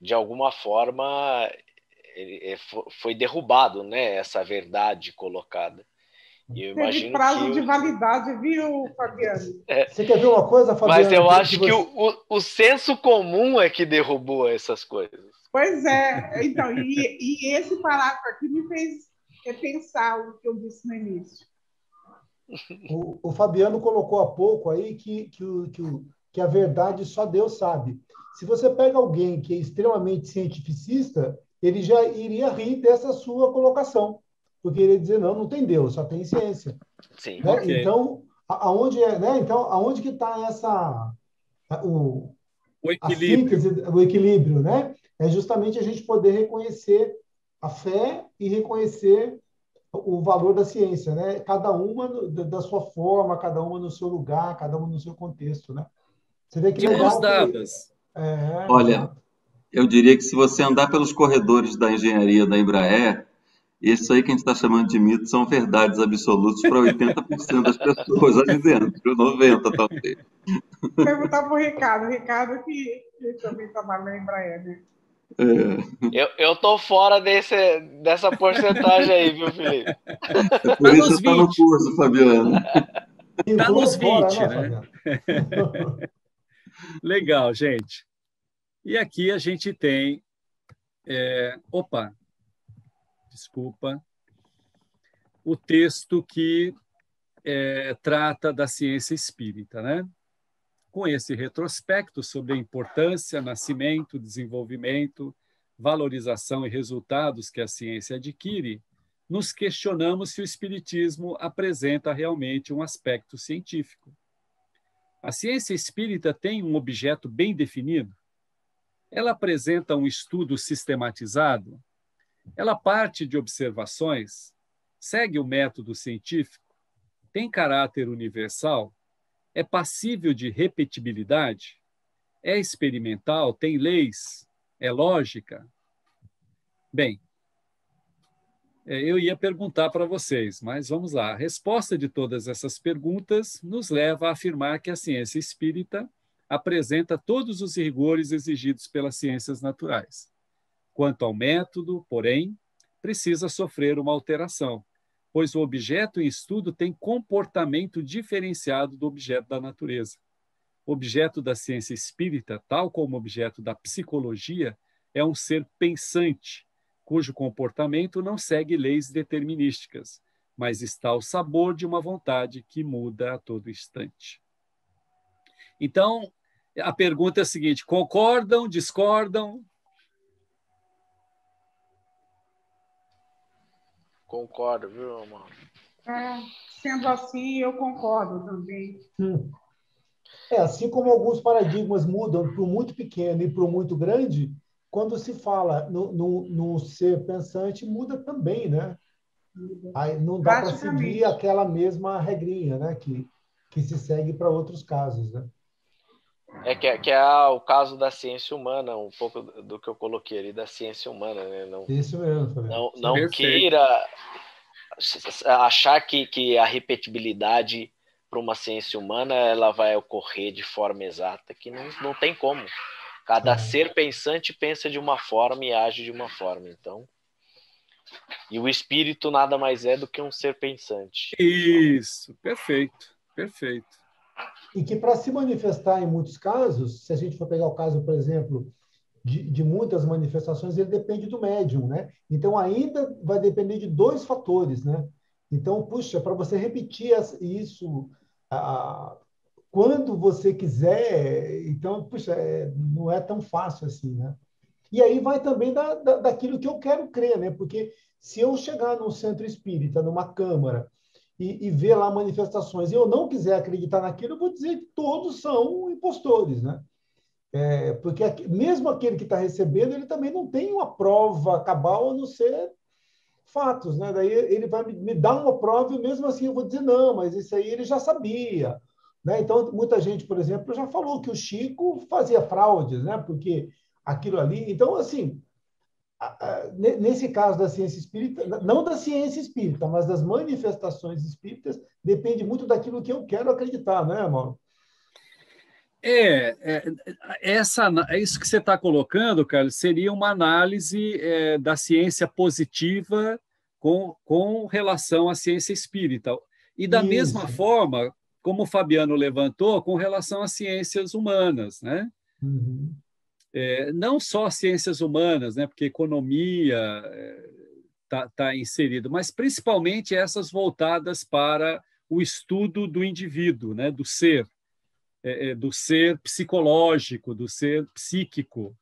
de alguma forma, é, foi derrubado né, essa verdade colocada. Teve prazo que... de validade, viu, Fabiano? É. Você quer ver uma coisa, Fabiano? Mas eu acho que, você... o, o, o, senso comum é que derrubou essas coisas. Pois é. Então, e, e esse parágrafo aqui me fez repensar o que eu disse no início. O, o Fabiano colocou há pouco aí que, que, o, que, o, que a verdade só Deus sabe. Se você pega alguém que é extremamente cientificista, ele já iria rir dessa sua colocação porque ele ia dizer não, não tem Deus, só tem ciência. Sim. Né? Okay. Então, aonde é, né? Então, aonde que está essa o, o equilíbrio, síntese, o equilíbrio, né? É justamente a gente poder reconhecer a fé e reconhecer o valor da ciência, né? Cada uma da sua forma, cada uma no seu lugar, cada uma no seu contexto, né? Você vê que De mãos dadas. Que... É... Olha, eu diria que se você andar pelos corredores da engenharia da Embraer, isso aí que a gente está chamando de mito são verdades absolutas para 80% das pessoas ali dentro, 90% talvez. Perguntar para o Ricardo, Ricardo que também trabalha tá em Braiane. É. Eu, eu tô fora desse, dessa porcentagem aí, viu, Felipe? É por tá isso Está no curso, Fabiana. Está tá nos 20, né? né? (laughs) Legal, gente. E aqui a gente tem. É... Opa, desculpa, o texto que é, trata da ciência espírita, né? Com esse retrospecto sobre a importância, nascimento, desenvolvimento, valorização e resultados que a ciência adquire, nos questionamos se o espiritismo apresenta realmente um aspecto científico. A ciência espírita tem um objeto bem definido? Ela apresenta um estudo sistematizado? Ela parte de observações, segue o método científico, tem caráter universal, é passível de repetibilidade, é experimental, tem leis, é lógica. Bem, é, eu ia perguntar para vocês, mas vamos lá. A resposta de todas essas perguntas nos leva a afirmar que a ciência espírita apresenta todos os rigores exigidos pelas ciências naturais. Quanto ao método, porém, precisa sofrer uma alteração, pois o objeto em estudo tem comportamento diferenciado do objeto da natureza. O objeto da ciência espírita, tal como o objeto da psicologia, é um ser pensante, cujo comportamento não segue leis determinísticas, mas está ao sabor de uma vontade que muda a todo instante. Então, a pergunta é a seguinte: concordam, discordam? Concordo, viu, mano? É, sendo assim, eu concordo também. Hum. É, assim como alguns paradigmas mudam para o muito pequeno e para o muito grande, quando se fala no, no, no ser pensante, muda também, né? Aí não dá para seguir aquela mesma regrinha né? que, que se segue para outros casos, né? É que, é, que é o caso da ciência humana, um pouco do que eu coloquei ali, da ciência humana, né? Não, Isso mesmo. Não, não queira achar que, que a repetibilidade para uma ciência humana ela vai ocorrer de forma exata, que não, não tem como. Cada é. ser pensante pensa de uma forma e age de uma forma. Então, e o espírito nada mais é do que um ser pensante. Isso, perfeito, perfeito e que, para se manifestar em muitos casos, se a gente for pegar o caso, por exemplo, de, de, muitas manifestações, ele depende do médium, né? Então, ainda vai depender de dois fatores, né? Então, puxa, para você repetir isso a, quando você quiser, então, puxa, é, não é tão fácil assim, né? E aí vai também da, da, daquilo que eu quero crer, né? Porque se eu chegar num centro espírita, numa câmara, e, e ver lá manifestações, e eu não quiser acreditar naquilo, eu vou dizer que todos são impostores, né? É, porque aqui, mesmo aquele que está recebendo, ele também não tem uma prova cabal a não ser fatos, né? Daí ele vai me, me dar uma prova e mesmo assim eu vou dizer não, mas isso aí ele já sabia, né? Então muita gente, por exemplo, já falou que o Chico fazia fraudes, né? Porque aquilo ali, então assim, nesse caso da ciência espírita, não da ciência espírita, mas das manifestações espíritas, depende muito daquilo que eu quero acreditar, né, Mauro? É, é, essa, isso que você está colocando, Carlos, seria uma análise é, da ciência positiva com, com relação à ciência espírita. E da isso. mesma forma, como o Fabiano levantou, com relação às ciências humanas, né? Uhum é, não só ciências humanas, né, porque economia está é, tá, tá inserido, mas principalmente essas voltadas para o estudo do indivíduo, né, do ser, é, é, do ser psicológico, do ser psíquico.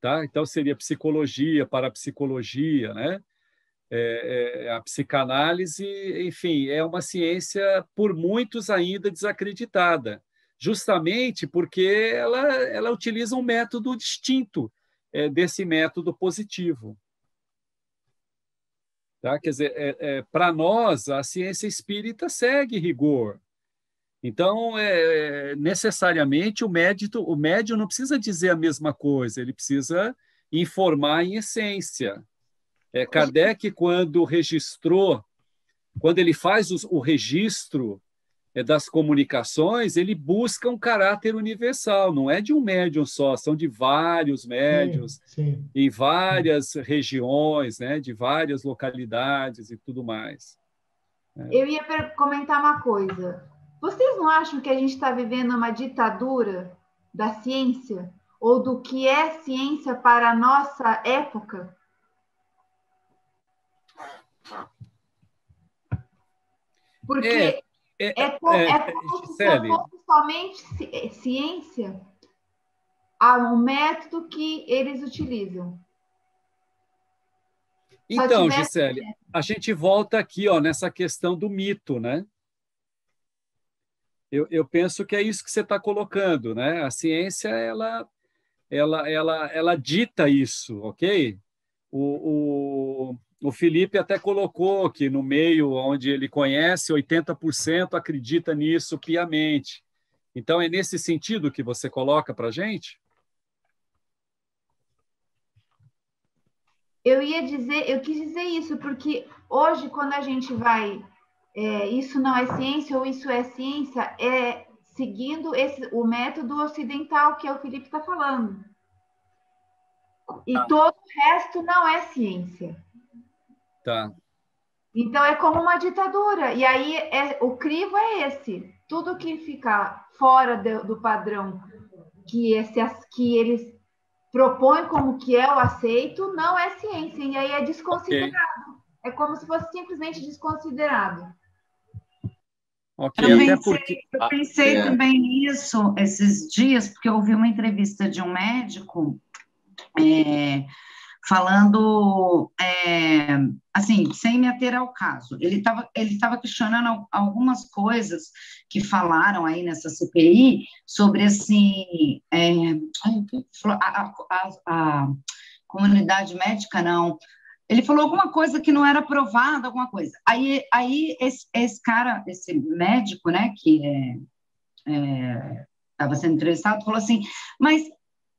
Tá? Então, seria psicologia, parapsicologia, né? É, é, a psicanálise, enfim, é uma ciência por muitos ainda desacreditada justamente porque ela, ela utiliza um método distinto é, desse método positivo. Tá? Quer dizer, é, é, para nós, a ciência espírita segue rigor. Então, é, é necessariamente, o médito o médium não precisa dizer a mesma coisa, ele precisa informar em essência. É, Kardec, quando registrou, quando ele faz o, o registro é, das comunicações, ele busca um caráter universal, não é de um médium só, são de vários médiums, sim, sim. em várias sim. regiões, né, de várias localidades e tudo mais. É. Eu ia comentar uma coisa. Vocês não acham que a gente está vivendo uma ditadura da ciência? Ou do que é ciência para a nossa época? Porque é. É, é, é, é somente ciência a um método que eles utilizam. Então, Gisele, a gente volta aqui ó, nessa questão do mito, né? Eu, eu penso que é isso que você está colocando, né? A ciência, ela, ela, ela, ela dita isso, ok? O, o, o Felipe até colocou que no meio onde ele conhece, 80% acredita nisso piamente. Então, é nesse sentido que você coloca para a gente? Eu ia dizer, eu quis dizer isso, porque hoje, quando a gente vai, é, isso não é ciência ou isso é ciência, é seguindo esse, o método ocidental que é o Felipe está falando. E tá. todo o resto não é ciência. Tá. Então é como uma ditadura. E aí é, o crivo é esse. Tudo que ficar fora do padrão que, esse, que eles propõem como que é o aceito não é ciência. E aí é desconsiderado. Okay. É como se fosse simplesmente desconsiderado. Okay. Eu pensei, porque... eu pensei ah, é. também é. nisso esses dias, porque eu ouvi uma entrevista de um médico. É, falando é, assim, sem me ater ao caso. Ele estava ele tava questionando algumas coisas que falaram aí nessa CPI sobre assim é, a, a, a, comunidade médica não. Ele falou alguma coisa que não era provada, alguma coisa. Aí, aí esse, esse cara, esse médico, né, que estava é, é sendo entrevistado, falou assim: mas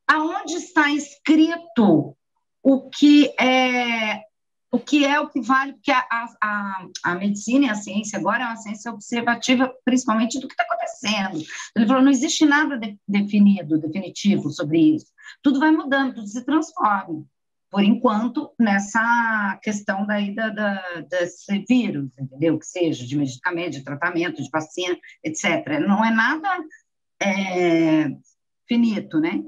aonde está escrito o que é o que é o que vale, porque a, a, a medicina e a ciência agora é uma ciência observativa, principalmente do que está acontecendo. Ele falou, não existe nada de, definido, definitivo sobre isso. Tudo vai mudando, tudo se transforma, por enquanto, nessa questão daí da, da, desse vírus, entendeu? Que seja de medicamento, de tratamento, de vacina, etc. Não é nada é, finito, né?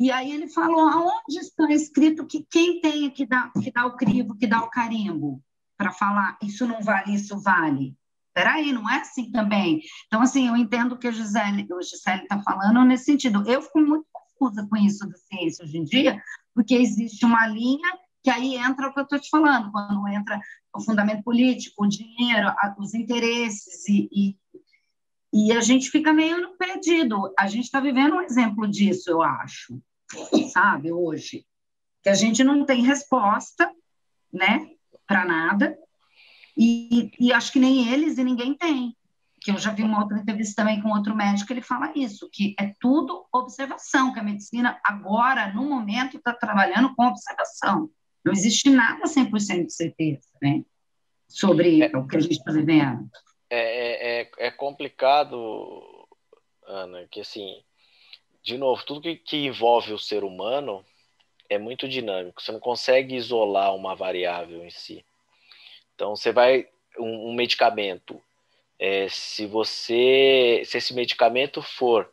E aí ele falou: aonde está escrito que quem tem que dar, que dar o crivo, que dá o carimbo? Para falar, isso não vale, isso vale. Peraí, não é assim também. Então, assim, eu entendo o que a Gisele está falando nesse sentido. Eu fico muito confusa com isso da ciência hoje em dia, porque existe uma linha que aí entra o que eu estou te falando, quando entra o fundamento político, o dinheiro, os interesses, e, e, e a gente fica meio perdido. A gente está vivendo um exemplo disso, eu acho sabe, hoje. Que a gente não tem resposta, né, para nada, e, e, acho que nem eles e ninguém tem. Que eu já vi uma outra entrevista também com outro médico, ele fala isso, que é tudo observação, que a medicina agora, no momento, está trabalhando com observação. Não existe nada 100% de certeza, né? Sobre é, o que a gente está vivendo. É, é, é, é complicado, Ana, que assim, de novo, tudo que, que envolve o ser humano é muito dinâmico. Você não consegue isolar uma variável em si. Então, você vai. Um, um medicamento. É, se você. Se esse medicamento for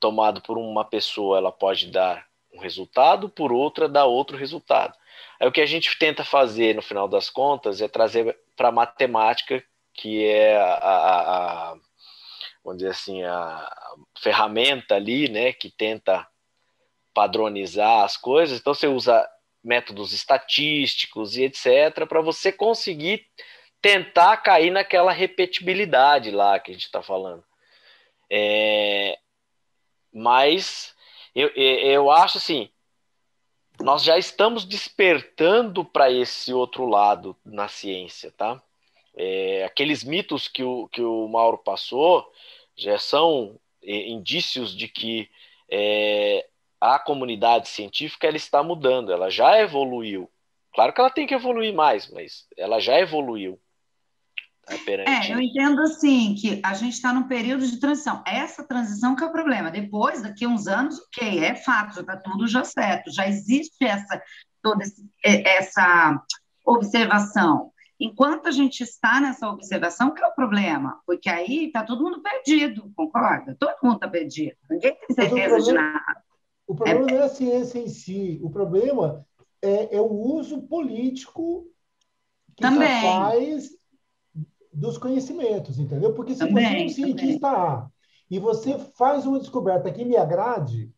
tomado por uma pessoa, ela pode dar um resultado, por outra, dá outro resultado. Aí, o que a gente tenta fazer, no final das contas, é trazer para a matemática, que é a, a, a vamos dizer assim, a ferramenta ali, né, que tenta padronizar as coisas. Então você usa métodos estatísticos e etc para você conseguir tentar cair naquela repetibilidade lá que a gente está falando. É, mas eu, eu acho assim, nós já estamos despertando para esse outro lado na ciência, tá? É, aqueles mitos que o, que o Mauro passou já são é, indícios de que é, a comunidade científica ela está mudando, ela já evoluiu. Claro que ela tem que evoluir mais, mas ela já evoluiu. Né, é, eu entendo assim que a gente está num período de transição. Essa transição que é o problema. Depois, daqui a uns anos, ok, é fato, já está tudo já certo, já existe essa toda é, essa observação. Enquanto a gente está nessa observação, que é o problema, porque aí está todo mundo perdido, concorda? Todo mundo está perdido, ninguém tem certeza de nada. O problema é... não é a ciência em si, o problema é, é o uso político que também. faz dos conhecimentos, entendeu? Porque se também, você é um cientista A e você faz uma descoberta que me agrade,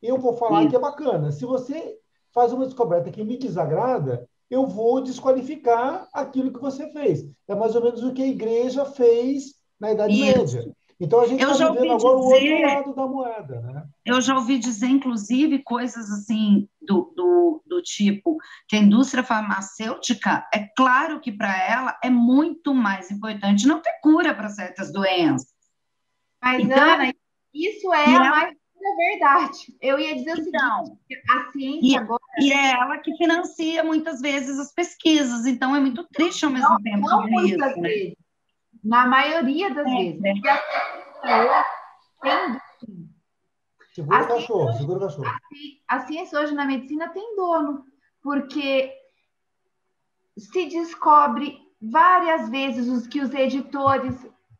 eu vou falar Sim. que é bacana. Se você faz uma descoberta que me desagrada, eu vou desqualificar aquilo que você fez. É mais ou menos o que a igreja fez na Idade Isso. Média. Então a gente está vivendo agora dizer, o outro lado da moeda. Né? Eu já ouvi dizer, inclusive, coisas assim do, do, do tipo que a indústria farmacêutica, é claro que para ela é muito mais importante não ter cura para certas doenças. Mas, então, Ana, isso é mais é verdade. Eu ia dizer então, a ciência e, agora... E é ela que financia muitas vezes as pesquisas, então é muito triste ao mesmo não, tempo. Não muitas isso, né? vezes, né? na maioria das é, é. vezes. a ciência tem Segura o cachorro, segura o cachorro. A, ciência hoje na medicina tem dono, porque se descobre várias vezes os que os editores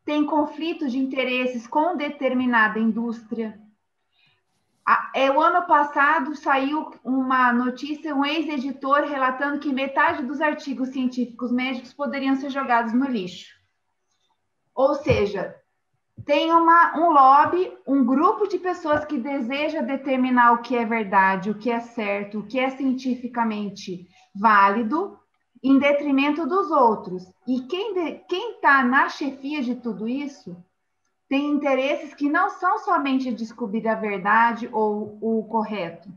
têm conflitos de interesses com determinada indústria é, o ano passado saiu uma notícia, um ex-editor relatando que metade dos artigos científicos médicos poderiam ser jogados no lixo. Ou seja, tem uma, um lobby, um grupo de pessoas que deseja determinar o que é verdade, o que é certo, o que é cientificamente válido, em detrimento dos outros. E quem está na chefia de tudo isso tem interesses que não são somente descobrir a verdade ou o correto.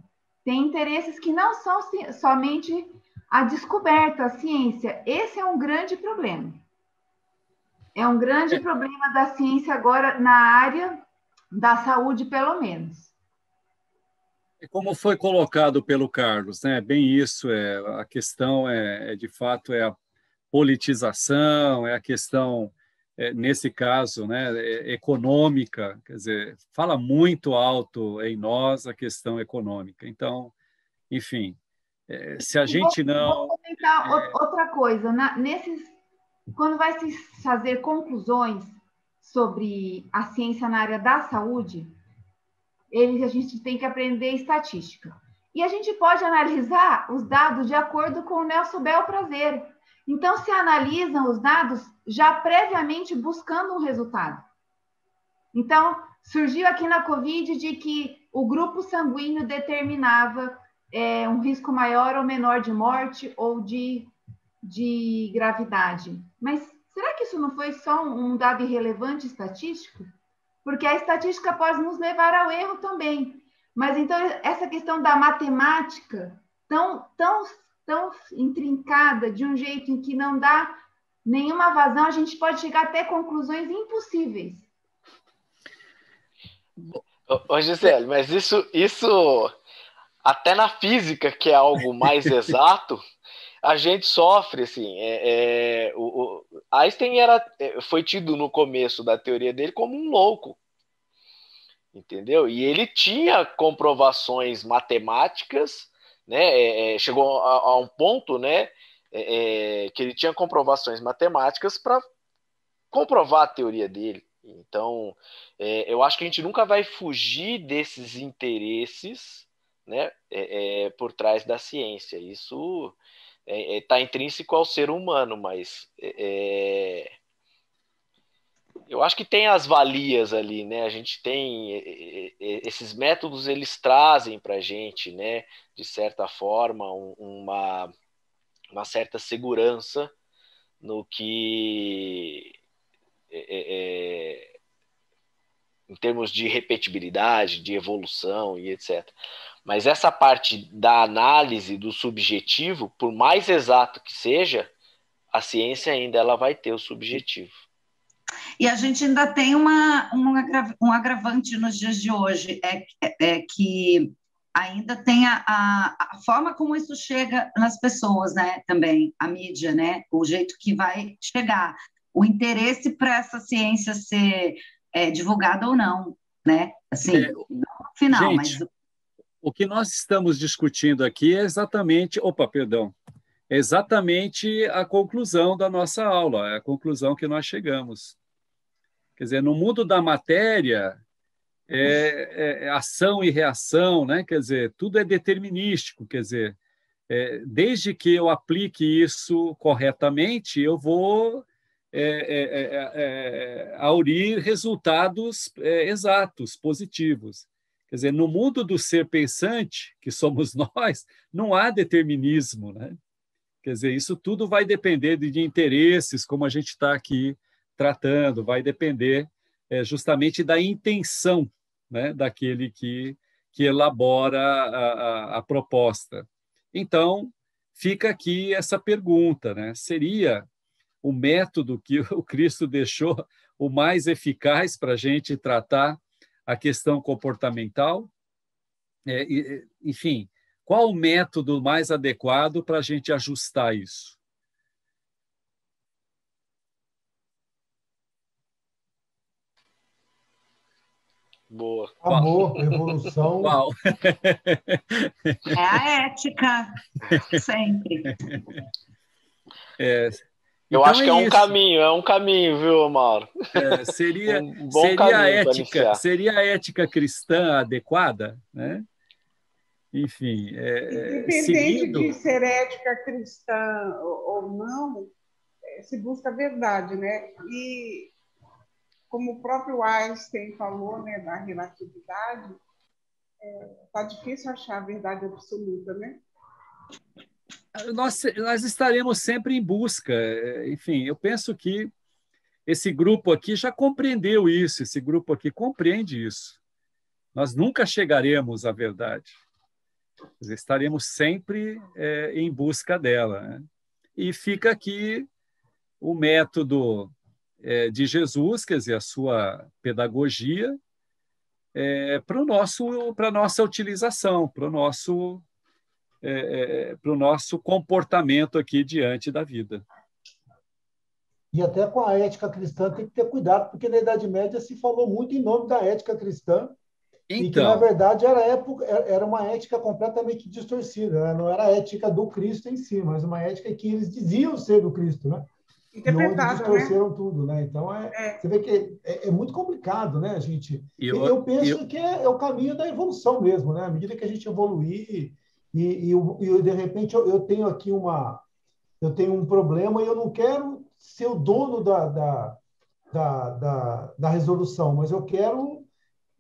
Tem interesses que não são somente a descoberta, a ciência. Esse é um grande problema. É um grande é. problema da ciência agora na área da saúde, pelo menos. como foi colocado pelo Carlos, né? Bem isso é a questão é, é de fato é a politização, é a questão é, nesse caso, né, é, econômica, quer dizer, fala muito alto em nós a questão econômica. Então, enfim, é, se a gente vou, não. Vou comentar é... outra coisa. Na, nesses, quando vai se fazer conclusões sobre a ciência na área da saúde, eles, a gente tem que aprender estatística. E a gente pode analisar os dados de acordo com o Nelson bel prazer. Então, se analisam os dados já previamente buscando um resultado. Então, surgiu aqui na COVID de que o grupo sanguíneo determinava é, um risco maior ou menor de morte ou de, de gravidade. Mas será que isso não foi só um dado irrelevante estatístico? Porque a estatística pode nos levar ao erro também. Mas então, essa questão da matemática tão, tão tão intrincada, de um jeito em que não dá nenhuma vazão, a gente pode chegar até conclusões impossíveis. Ô, Gisele, mas isso, isso até na física, que é algo mais (laughs) exato, a gente sofre, assim, é, é, o, o, Einstein era, é, foi tido no começo da teoria dele como um louco, entendeu? E ele tinha comprovações matemáticas né, é, é, chegou a, a, um ponto né, é, é que ele tinha comprovações matemáticas para comprovar a teoria dele. Então, é, eu acho que a gente nunca vai fugir desses interesses né, é, por trás da ciência. Isso está intrínseco ao ser humano, mas eu acho que tem as valias ali, né? A gente tem esses métodos, eles trazem para a gente, né? De certa forma, uma, uma certa segurança no que é, é, é, em termos de repetibilidade, de evolução e etc. Mas essa parte da análise do subjetivo, por mais exato que seja, a ciência ainda ela vai ter o subjetivo. E a gente ainda tem uma, uma, um agravante nos dias de hoje, é, é que ainda tem a, a, a, forma como isso chega nas pessoas, né? Também a mídia, né? O jeito que vai chegar, o interesse para essa ciência ser é, divulgada ou não, né? Assim, é, no final. Gente, mas... o que nós estamos discutindo aqui é exatamente, opa, perdão, é exatamente a conclusão da nossa aula, é a conclusão que nós chegamos. Quer dizer, no mundo da matéria, é, é, é ação e reação, né? quer dizer, tudo é determinístico, quer dizer, é, desde que eu aplique isso corretamente, eu vou é, é, é aurir resultados exatos, positivos. Quer dizer, no mundo do ser pensante, que somos (laughs) nós, não há determinismo, né? Quer dizer, isso tudo vai depender de interesses, como a gente está aqui tratando, vai depender é, justamente da intenção né, daquele que, que elabora a, a, a proposta. Então, fica aqui essa pergunta: né? seria o método que (laughs) o Cristo deixou o mais eficaz para a gente tratar a questão comportamental? É, enfim, qual o método mais adequado para a gente ajustar isso? Boa. Amor, revolução. evolução. Uau. É a ética, sempre. É. Então Eu acho é que é, isso. um caminho, é um caminho, viu, Mauro? É, seria (laughs) um seria a ética, seria a ética cristã adequada, né? Enfim, é, é independente seguido... de ser ética cristã ou não, é, se busca a verdade, né? E como o próprio Einstein falou, né, da relatividade, está é, tá difícil achar a verdade absoluta, né? Nós, nós estaremos sempre em busca. Enfim, eu penso que esse grupo aqui já compreendeu isso, esse grupo aqui compreende isso. Nós nunca chegaremos à verdade. Estaremos sempre é, em busca dela. Né? E fica aqui o método é, de Jesus, quer dizer, a sua pedagogia, é, para nosso para nossa utilização, para o nosso é, é para o nosso comportamento aqui diante da vida. E até com a ética cristã tem que ter cuidado, porque na Idade Média se falou muito em nome da ética cristã, então, e que, na então. verdade, era, época, era uma ética completamente distorcida, né? não era a ética do Cristo em si, mas uma ética que eles diziam ser do Cristo. Né? interpretado, onde distorceram né? tudo, né? Então é, é. você vê que é, é, muito complicado, né, gente? Eu, eu penso eu... que é, é, o caminho da evolução mesmo, né? À medida que a gente evoluir e, e, e de repente eu, eu, tenho aqui uma eu tenho um problema e eu não quero ser o dono da, da, da, da, da resolução, mas eu quero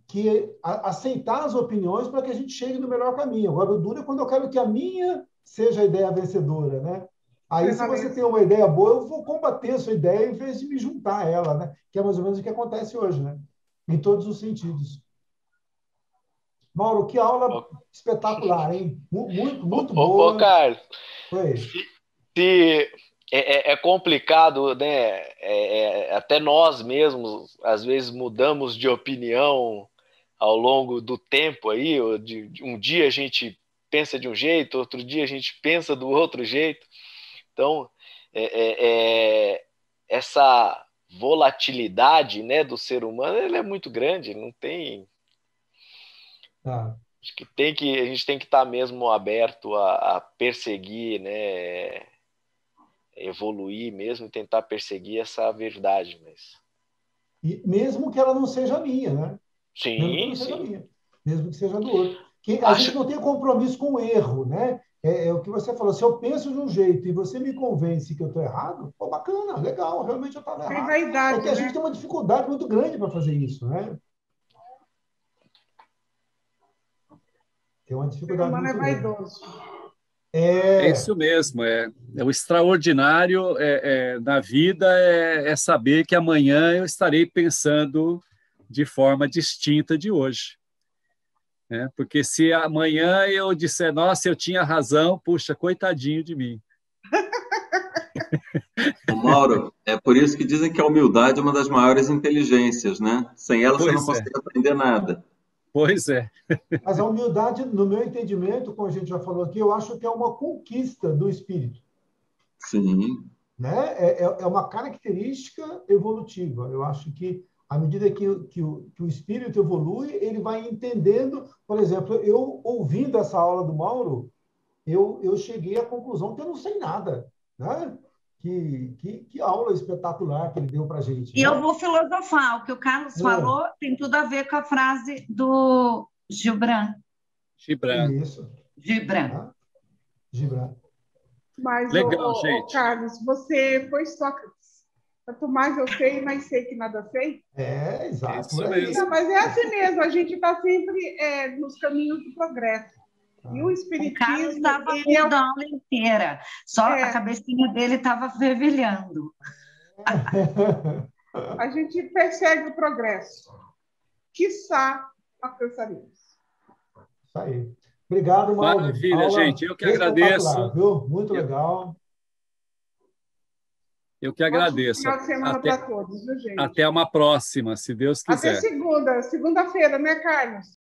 que a, aceitar as opiniões para que a gente chegue no melhor caminho. Agora, o duro é quando eu quero que a minha seja a ideia vencedora, né? Aí, se você tem uma ideia boa, eu vou combater a sua ideia em vez de me juntar a ela, né? Que é mais ou menos o que acontece hoje, né? Em todos os sentidos. Mauro, que aula oh. espetacular, hein? Muito, muito oh, boa. Ô, oh, Carlos, Foi. se, se é, é, é, complicado, né? É, é, até nós mesmos, às vezes, mudamos de opinião ao longo do tempo aí. De, de, um dia a gente pensa de um jeito, outro dia a gente pensa do outro jeito. Então, é, é, é, essa volatilidade né, do ser humano ela é muito grande, não tem. Tá. Acho que tem que a gente tem que estar tá mesmo aberto a, a perseguir, né, evoluir mesmo e tentar perseguir essa verdade, mas e mesmo que ela não seja minha, né? Sim, mesmo que sim. Minha, mesmo que seja do outro. Que a Acho... gente não tem compromisso com o erro, né? É, é, o que você falou, se eu penso de um jeito e você me convence que eu estou errado, pô, bacana, legal, realmente eu estava errado. vaidade, Porque a né? gente tem uma dificuldade muito grande para fazer isso, né? Tem uma dificuldade muito é vaidoso. grande. É... é... isso mesmo, é, é o extraordinário é, é da vida é, é saber que amanhã eu estarei pensando de forma distinta de hoje. Né? Porque se amanhã eu disser, nossa, eu tinha razão, puxa, coitadinho de mim. (laughs) Mauro, é por isso que dizem que a humildade é uma das maiores inteligências, né? Sem ela pois você não é. consegue aprender nada. Pois é. (laughs) Mas a humildade, no meu entendimento, como a gente já falou aqui, eu acho que é uma conquista do espírito. Sim. Né? É, é, é uma característica evolutiva. Eu acho que à medida que, que, o, que o espírito evolui, ele vai entendendo. Por exemplo, eu ouvindo essa aula do Mauro, eu, eu cheguei à conclusão que eu não sei nada. Né? Que, que, que, aula espetacular que ele deu para a gente. E né? eu vou filosofar. O que o Carlos é. falou tem tudo a ver com a frase do Gibran. Gibran. Isso. Gibran. Gibran. Mas, Legal, o, gente. O Carlos, você foi só Quanto mais eu sei, mais sei que nada sei. É, exato. É mesmo. Não, mas é assim mesmo, a gente está sempre é, nos caminhos do progresso. Tá. E o espiritismo... estava mudando é... aula inteira, só é. a cabecinha dele estava fervilhando. a gente persegue o progresso. Quiçá alcançaremos. Isso aí. Obrigado, Mauro. Maravilha, Aula gente. Eu que agradeço. Viu? Muito legal. Eu que agradeço. Boa final de semana para todos, viu, gente? Até uma próxima, se Deus quiser. Até segunda, segunda-feira, né, Carlos?